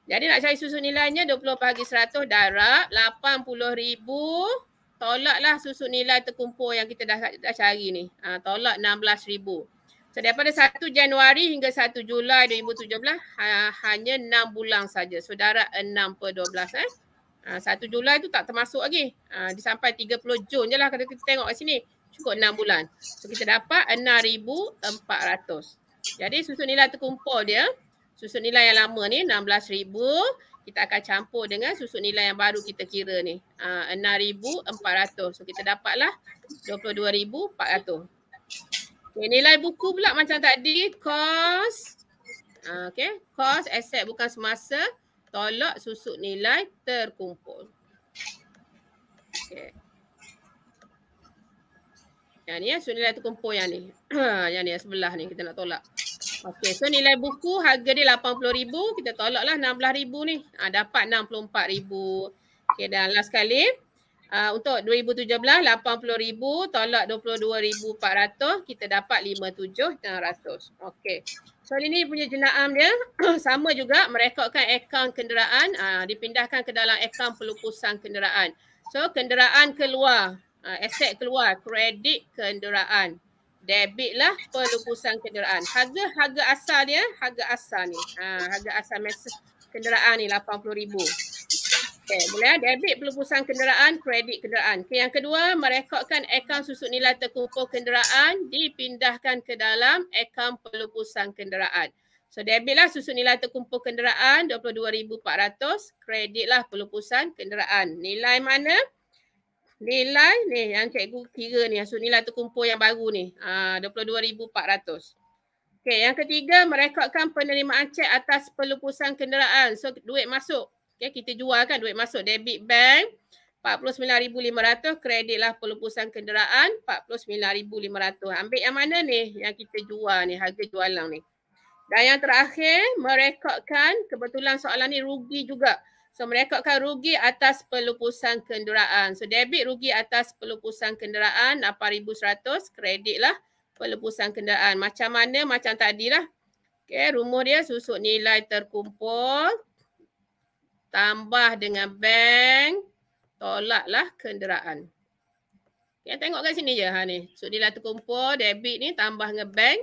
Jadi nak cari susun nilainya 20 bagi 100 darab rm ribu Tolaklah susun nilai terkumpul yang kita dah, dah cari ni. Ha, tolak rm ribu. So daripada 1 Januari hingga 1 Julai 2017 ha, hanya 6 bulan saja. So darab 6 per 12 eh. Ah, satu Julai tu tak termasuk lagi. Ha, dia sampai 30 Jun je lah kata kita tengok kat sini. Cukup 6 bulan. So kita dapat 6,400. Jadi susun nilai terkumpul dia. Susun nilai yang lama ni 16,000. Kita akan campur dengan susun nilai yang baru kita kira ni. Ha, ah, 6,400. So kita dapatlah 22,400. Okay, nilai buku pula macam tadi. Cost. Ha, okay. Cost aset bukan semasa. Cost tolak susuk nilai terkumpul. Okay. Yang ni ya, eh, susuk nilai terkumpul yang ni. (clears throat) yang ni yang sebelah ni kita nak tolak. Okay, so nilai buku harga dia RM80,000. Kita tolaklah RM16,000 ni. Ha, dapat RM64,000. Okay, dan last kali. Uh, ah, untuk 2017, RM80,000 tolak RM22,400. Kita dapat RM57,600. Okay. Soal ini punya jenaam dia (clears throat) sama juga merekodkan akaun kenderaan uh, dipindahkan ke dalam akaun pelupusan kenderaan. So kenderaan keluar, uh, aset keluar, kredit kenderaan. Debit lah pelupusan kenderaan. Harga-harga asal dia, harga asal ni. Uh, harga asal mes kenderaan ni RM80,000. Okey, boleh ya? debit pelupusan kenderaan, kredit kenderaan. Okay, yang kedua, merekodkan akaun susut nilai terkumpul kenderaan dipindahkan ke dalam akaun pelupusan kenderaan. So debitlah susut nilai terkumpul kenderaan 22400, kreditlah pelupusan kenderaan. Nilai mana? Nilai ni yang cikgu kira ni, susut nilai terkumpul yang baru ni, aa, ah, 22400. Okey, yang ketiga merekodkan penerimaan cek atas pelupusan kenderaan. So duit masuk Okay, ya, kita jual kan duit masuk debit bank RM49,500 lah pelupusan kenderaan RM49,500. Ambil yang mana ni yang kita jual ni harga jualan ni. Dan yang terakhir merekodkan kebetulan soalan ni rugi juga. So merekodkan rugi atas pelupusan kenderaan. So debit rugi atas pelupusan kenderaan RM8,100 lah pelupusan kenderaan. Macam mana macam tadilah. Okay, rumah dia susut nilai terkumpul. Tambah dengan bank, tolaklah kenderaan. Ya, tengok kat sini je. Ha, ni. So, dia lah terkumpul debit ni tambah dengan bank,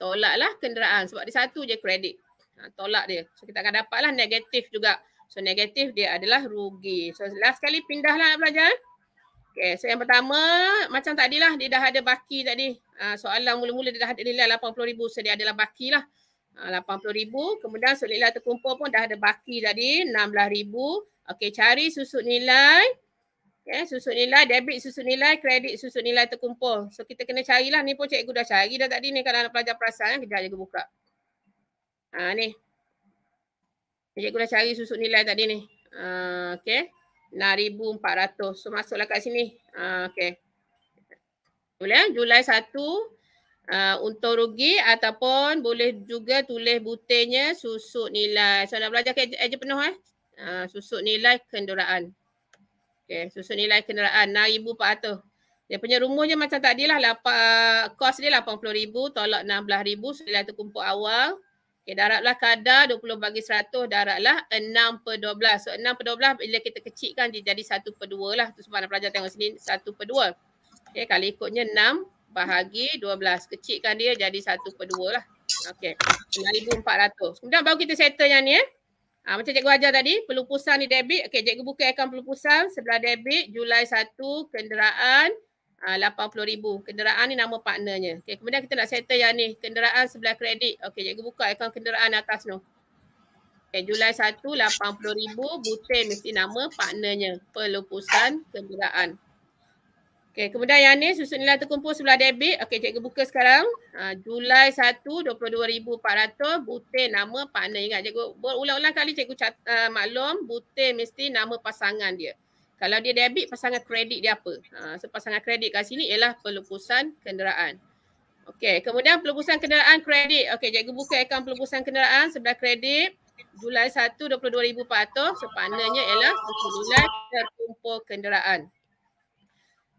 tolaklah kenderaan. Sebab dia satu je kredit. Ha, tolak dia. So, kita akan dapatlah negatif juga. So, negatif dia adalah rugi. So, last sekali pindahlah pelajar. belajar. Okay, so yang pertama, macam tadilah dia dah ada baki tadi. Ha, soalan mula-mula dia dah ada nilai RM80,000. So, dia adalah baki lah. Ah, RM80,000. Kemudian susu nilai terkumpul pun dah ada baki tadi RM16,000. Okey cari susu nilai. Okay, susu nilai, debit susu nilai, kredit susu nilai terkumpul. So kita kena carilah. Ni pun cikgu dah cari dah tadi ni kalau nak pelajar perasaan. Eh. Kejap je buka. Ha, ni. Cikgu dah cari susu nilai tadi ni. Ha, okay. RM6,400. So masuklah kat sini. Ha, ah, okay. Boleh? Eh? Julai 1, uh, untung rugi ataupun boleh juga tulis butirnya susuk nilai. So nak belajar aja penuh eh. Uh, ah, susuk nilai kenderaan. Okay, susuk nilai kenderaan RM6,400. Dia punya rumusnya macam tadi lah. Kos dia RM80,000, tolak RM16,000. So, nilai tu kumpul awal. Okay, daratlah kadar 20 bagi 100, daratlah 6 per 12. So 6 per 12 bila kita kecilkan dia jadi 1 per 2 lah. Tu sebab anak pelajar tengok sini 1 per 2. Okay, kalau ikutnya 6 bahagi 12. Kecilkan dia jadi 1 per 2 lah. Okey. 9,400. Kemudian baru kita settle yang ni eh. Ha, macam cikgu ajar tadi, pelupusan ni debit. Okey, cikgu buka akaun pelupusan sebelah debit. Julai 1, kenderaan ah, RM80,000. Kenderaan ni nama partnernya. Okey, kemudian kita nak settle yang ni. Kenderaan sebelah kredit. Okey, cikgu buka akaun kenderaan atas ni. Okey, Julai 1, RM80,000. Butin mesti nama partnernya. Pelupusan kenderaan. Okey, kemudian yang ni susun nilai terkumpul sebelah debit. Okey, cikgu buka sekarang. Uh, Julai 1, 22,400. Butir nama partner. Ingat cikgu, berulang-ulang kali cikgu cat, uh, maklum, butir mesti nama pasangan dia. Kalau dia debit, pasangan kredit dia apa? Uh, so, pasangan kredit kat sini ialah pelupusan kenderaan. Okey, kemudian pelupusan kenderaan kredit. Okey, cikgu buka akaun pelupusan kenderaan sebelah kredit. Julai 1, 22,400. So, partnernya ialah pelupusan terkumpul kenderaan.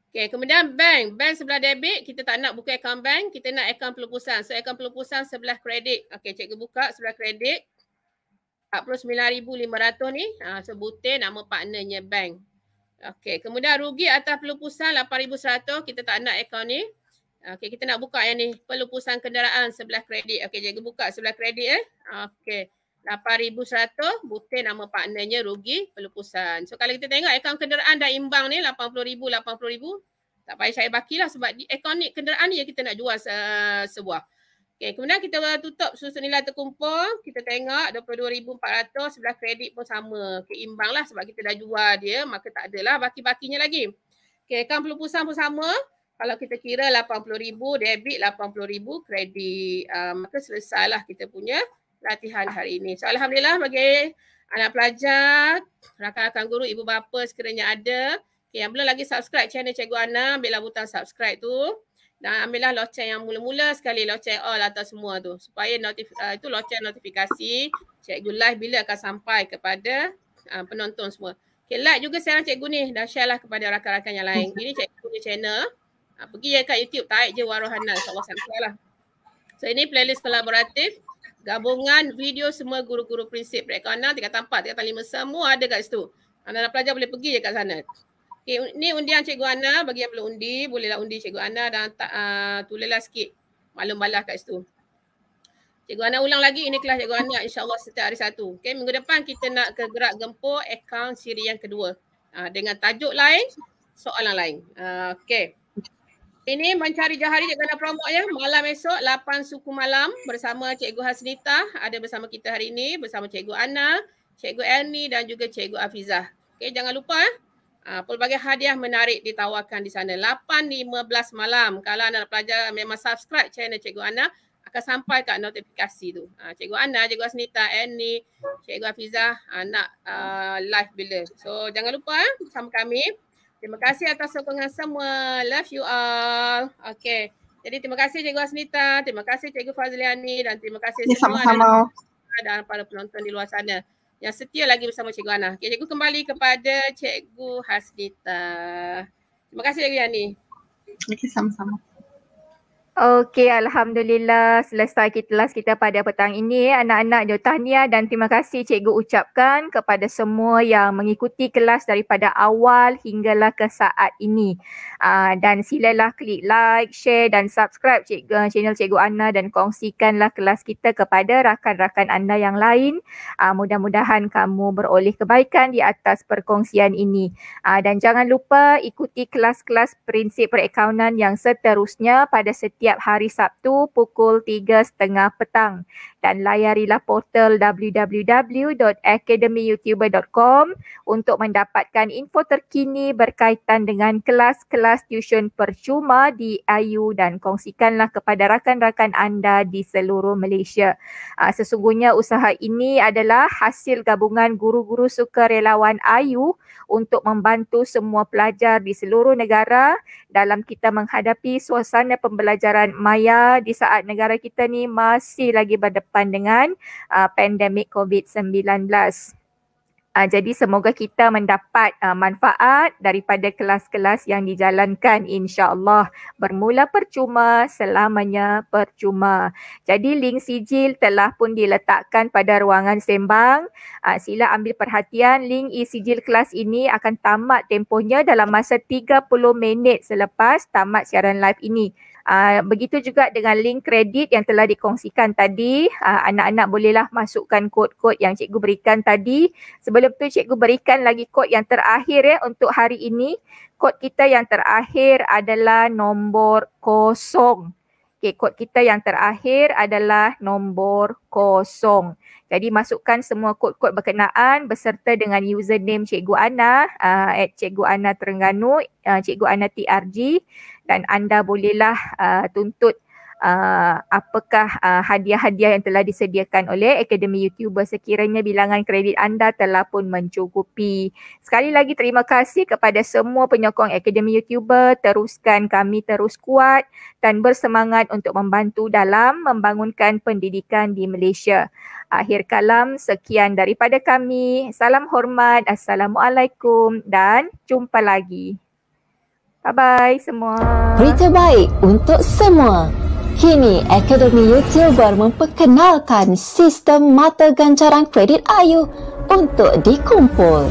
Okay, kemudian bank. Bank sebelah debit, kita tak nak buka akaun bank, kita nak akaun pelupusan. So, akaun pelupusan sebelah kredit. Okay, cikgu buka sebelah kredit. RM49,500 ni. Ha, so, butir nama partnernya bank. Okay, kemudian rugi atas pelupusan RM8,100. Kita tak nak akaun ni. Okay, kita nak buka yang ni. Pelupusan kenderaan sebelah kredit. Okay, cikgu buka sebelah kredit eh. Okay. 8100 butir nama partnernya rugi pelupusan. So kalau kita tengok akaun kenderaan dah imbang ni 80000 80000 tak payah saya bakilah sebab akaun ni kenderaan ni yang kita nak jual uh, sebuah. Okay, kemudian kita tutup susun nilai terkumpul. Kita tengok 22400 sebelah kredit pun sama. Okey, lah sebab kita dah jual dia, maka tak adalah baki-bakinya lagi. Okay, akaun pelupusan pun sama. Kalau kita kira 80000 debit 80000 kredit, uh, maka selesailah kita punya latihan hari ini. So Alhamdulillah bagi anak pelajar, rakan-rakan guru, ibu bapa sekiranya ada. Okay, yang belum lagi subscribe channel Cikgu Ana, ambillah butang subscribe tu. Dan ambillah loceng yang mula-mula sekali, loceng all atau semua tu. Supaya notif uh, itu loceng notifikasi Cikgu live bila akan sampai kepada uh, penonton semua. Okay, like juga sekarang Cikgu ni dan share lah kepada rakan-rakan yang lain. Ini Cikgu punya channel. Uh, pergi ya kat YouTube, type je Warohana. InsyaAllah sampai lah. So ini playlist kolaboratif gabungan video semua guru-guru prinsip mereka enam, tingkat empat, tingkat lima semua ada kat situ. Anda nak pelajar boleh pergi je kat sana. Okay, ni undian Cikgu Ana bagi yang belum undi bolehlah undi Cikgu Ana dan uh, tulislah sikit maklum balas kat situ. Cikgu Ana ulang lagi ini kelas Cikgu Ana insyaAllah setiap hari satu. Okay, minggu depan kita nak ke gerak gempur akaun siri yang kedua. Uh, dengan tajuk lain, soalan lain. Uh, ah, okay ini mencari Johari Cik Gana promote ya. Malam esok 8 suku malam bersama Cikgu Hasnita ada bersama kita hari ini bersama Cikgu Ana, Cikgu Elmi dan juga Cikgu Afizah. Okay jangan lupa ya. Uh, pelbagai hadiah menarik ditawarkan di sana. 8.15 malam. Kalau anda pelajar memang subscribe channel Cikgu Ana akan sampai kat notifikasi tu. Uh, Cikgu Ana, Cikgu Asnita, Annie, Cikgu Afizah uh, nak uh, live bila. So jangan lupa ya, eh, sama kami. Terima kasih atas sokongan semua. Love you all. Okay. Jadi terima kasih Cikgu Asmita, terima kasih Cikgu Fazliani dan terima kasih ya, semua sama -sama. dan para penonton di luar sana yang setia lagi bersama Cikgu Ana. Okay, Cikgu kembali kepada Cikgu Hasnita. Terima kasih Cikgu Yani. Terima kasih sama-sama. Okey, Alhamdulillah selesai kita last kita pada petang ini. Anak-anak, jom tahniah dan terima kasih cikgu ucapkan kepada semua yang mengikuti kelas daripada awal hinggalah ke saat ini. Uh, dan silalah klik like, share dan subscribe cikgu, eh, channel cikgu Anna dan kongsikanlah kelas kita kepada rakan-rakan anda yang lain. Ah, mudah-mudahan kamu beroleh kebaikan di atas perkongsian ini. Uh, dan jangan lupa ikuti kelas-kelas prinsip perakaunan yang seterusnya pada setiap setiap hari Sabtu pukul 3.30 petang dan layarilah portal www.academyyoutuber.com untuk mendapatkan info terkini berkaitan dengan kelas-kelas tuition percuma di IU dan kongsikanlah kepada rakan-rakan anda di seluruh Malaysia. Ah, sesungguhnya usaha ini adalah hasil gabungan guru-guru sukarelawan IU untuk membantu semua pelajar di seluruh negara dalam kita menghadapi suasana pembelajaran kesedaran maya di saat negara kita ni masih lagi berdepan dengan uh, pandemik COVID-19. Uh, jadi semoga kita mendapat uh, manfaat daripada kelas-kelas yang dijalankan insyaAllah bermula percuma selamanya percuma. Jadi link sijil telah pun diletakkan pada ruangan sembang. Uh, sila ambil perhatian link e-sijil kelas ini akan tamat tempohnya dalam masa 30 minit selepas tamat siaran live ini. Ah, begitu juga dengan link kredit yang telah dikongsikan tadi. Uh, anak-anak bolehlah masukkan kod-kod yang cikgu berikan tadi. Sebelum tu cikgu berikan lagi kod yang terakhir ya untuk hari ini. Kod kita yang terakhir adalah nombor kosong. Okay, kod kita yang terakhir adalah nombor kosong. Jadi masukkan semua kod-kod berkenaan beserta dengan username Cikgu Ana uh, at Cikgu Ana Terengganu, uh, Cikgu Ana TRG dan anda bolehlah uh, tuntut uh, apakah uh, hadiah-hadiah yang telah disediakan oleh Akademi YouTuber sekiranya bilangan kredit anda telah pun mencukupi. Sekali lagi terima kasih kepada semua penyokong Akademi YouTuber. Teruskan kami terus kuat dan bersemangat untuk membantu dalam membangunkan pendidikan di Malaysia. Akhir kalam, sekian daripada kami. Salam hormat, Assalamualaikum dan jumpa lagi. Bye-bye semua. Berita baik untuk semua. Kini, Akademi Youtuber memperkenalkan sistem mata ganjaran kredit Ayu untuk dikumpul.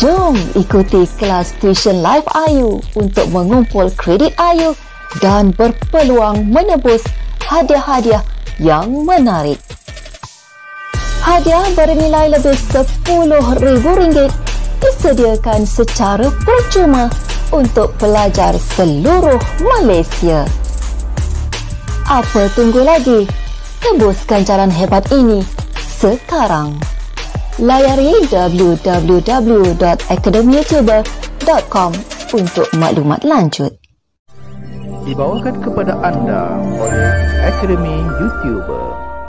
Jom ikuti kelas tuition live Ayu untuk mengumpul kredit Ayu dan berpeluang menebus hadiah-hadiah yang menarik hadiah bernilai lebih rm ringgit disediakan secara percuma untuk pelajar seluruh Malaysia. Apa tunggu lagi? Tembuskan jalan hebat ini sekarang. Layari www.academyyoutuber.com untuk maklumat lanjut. Dibawakan kepada anda oleh Academy YouTuber.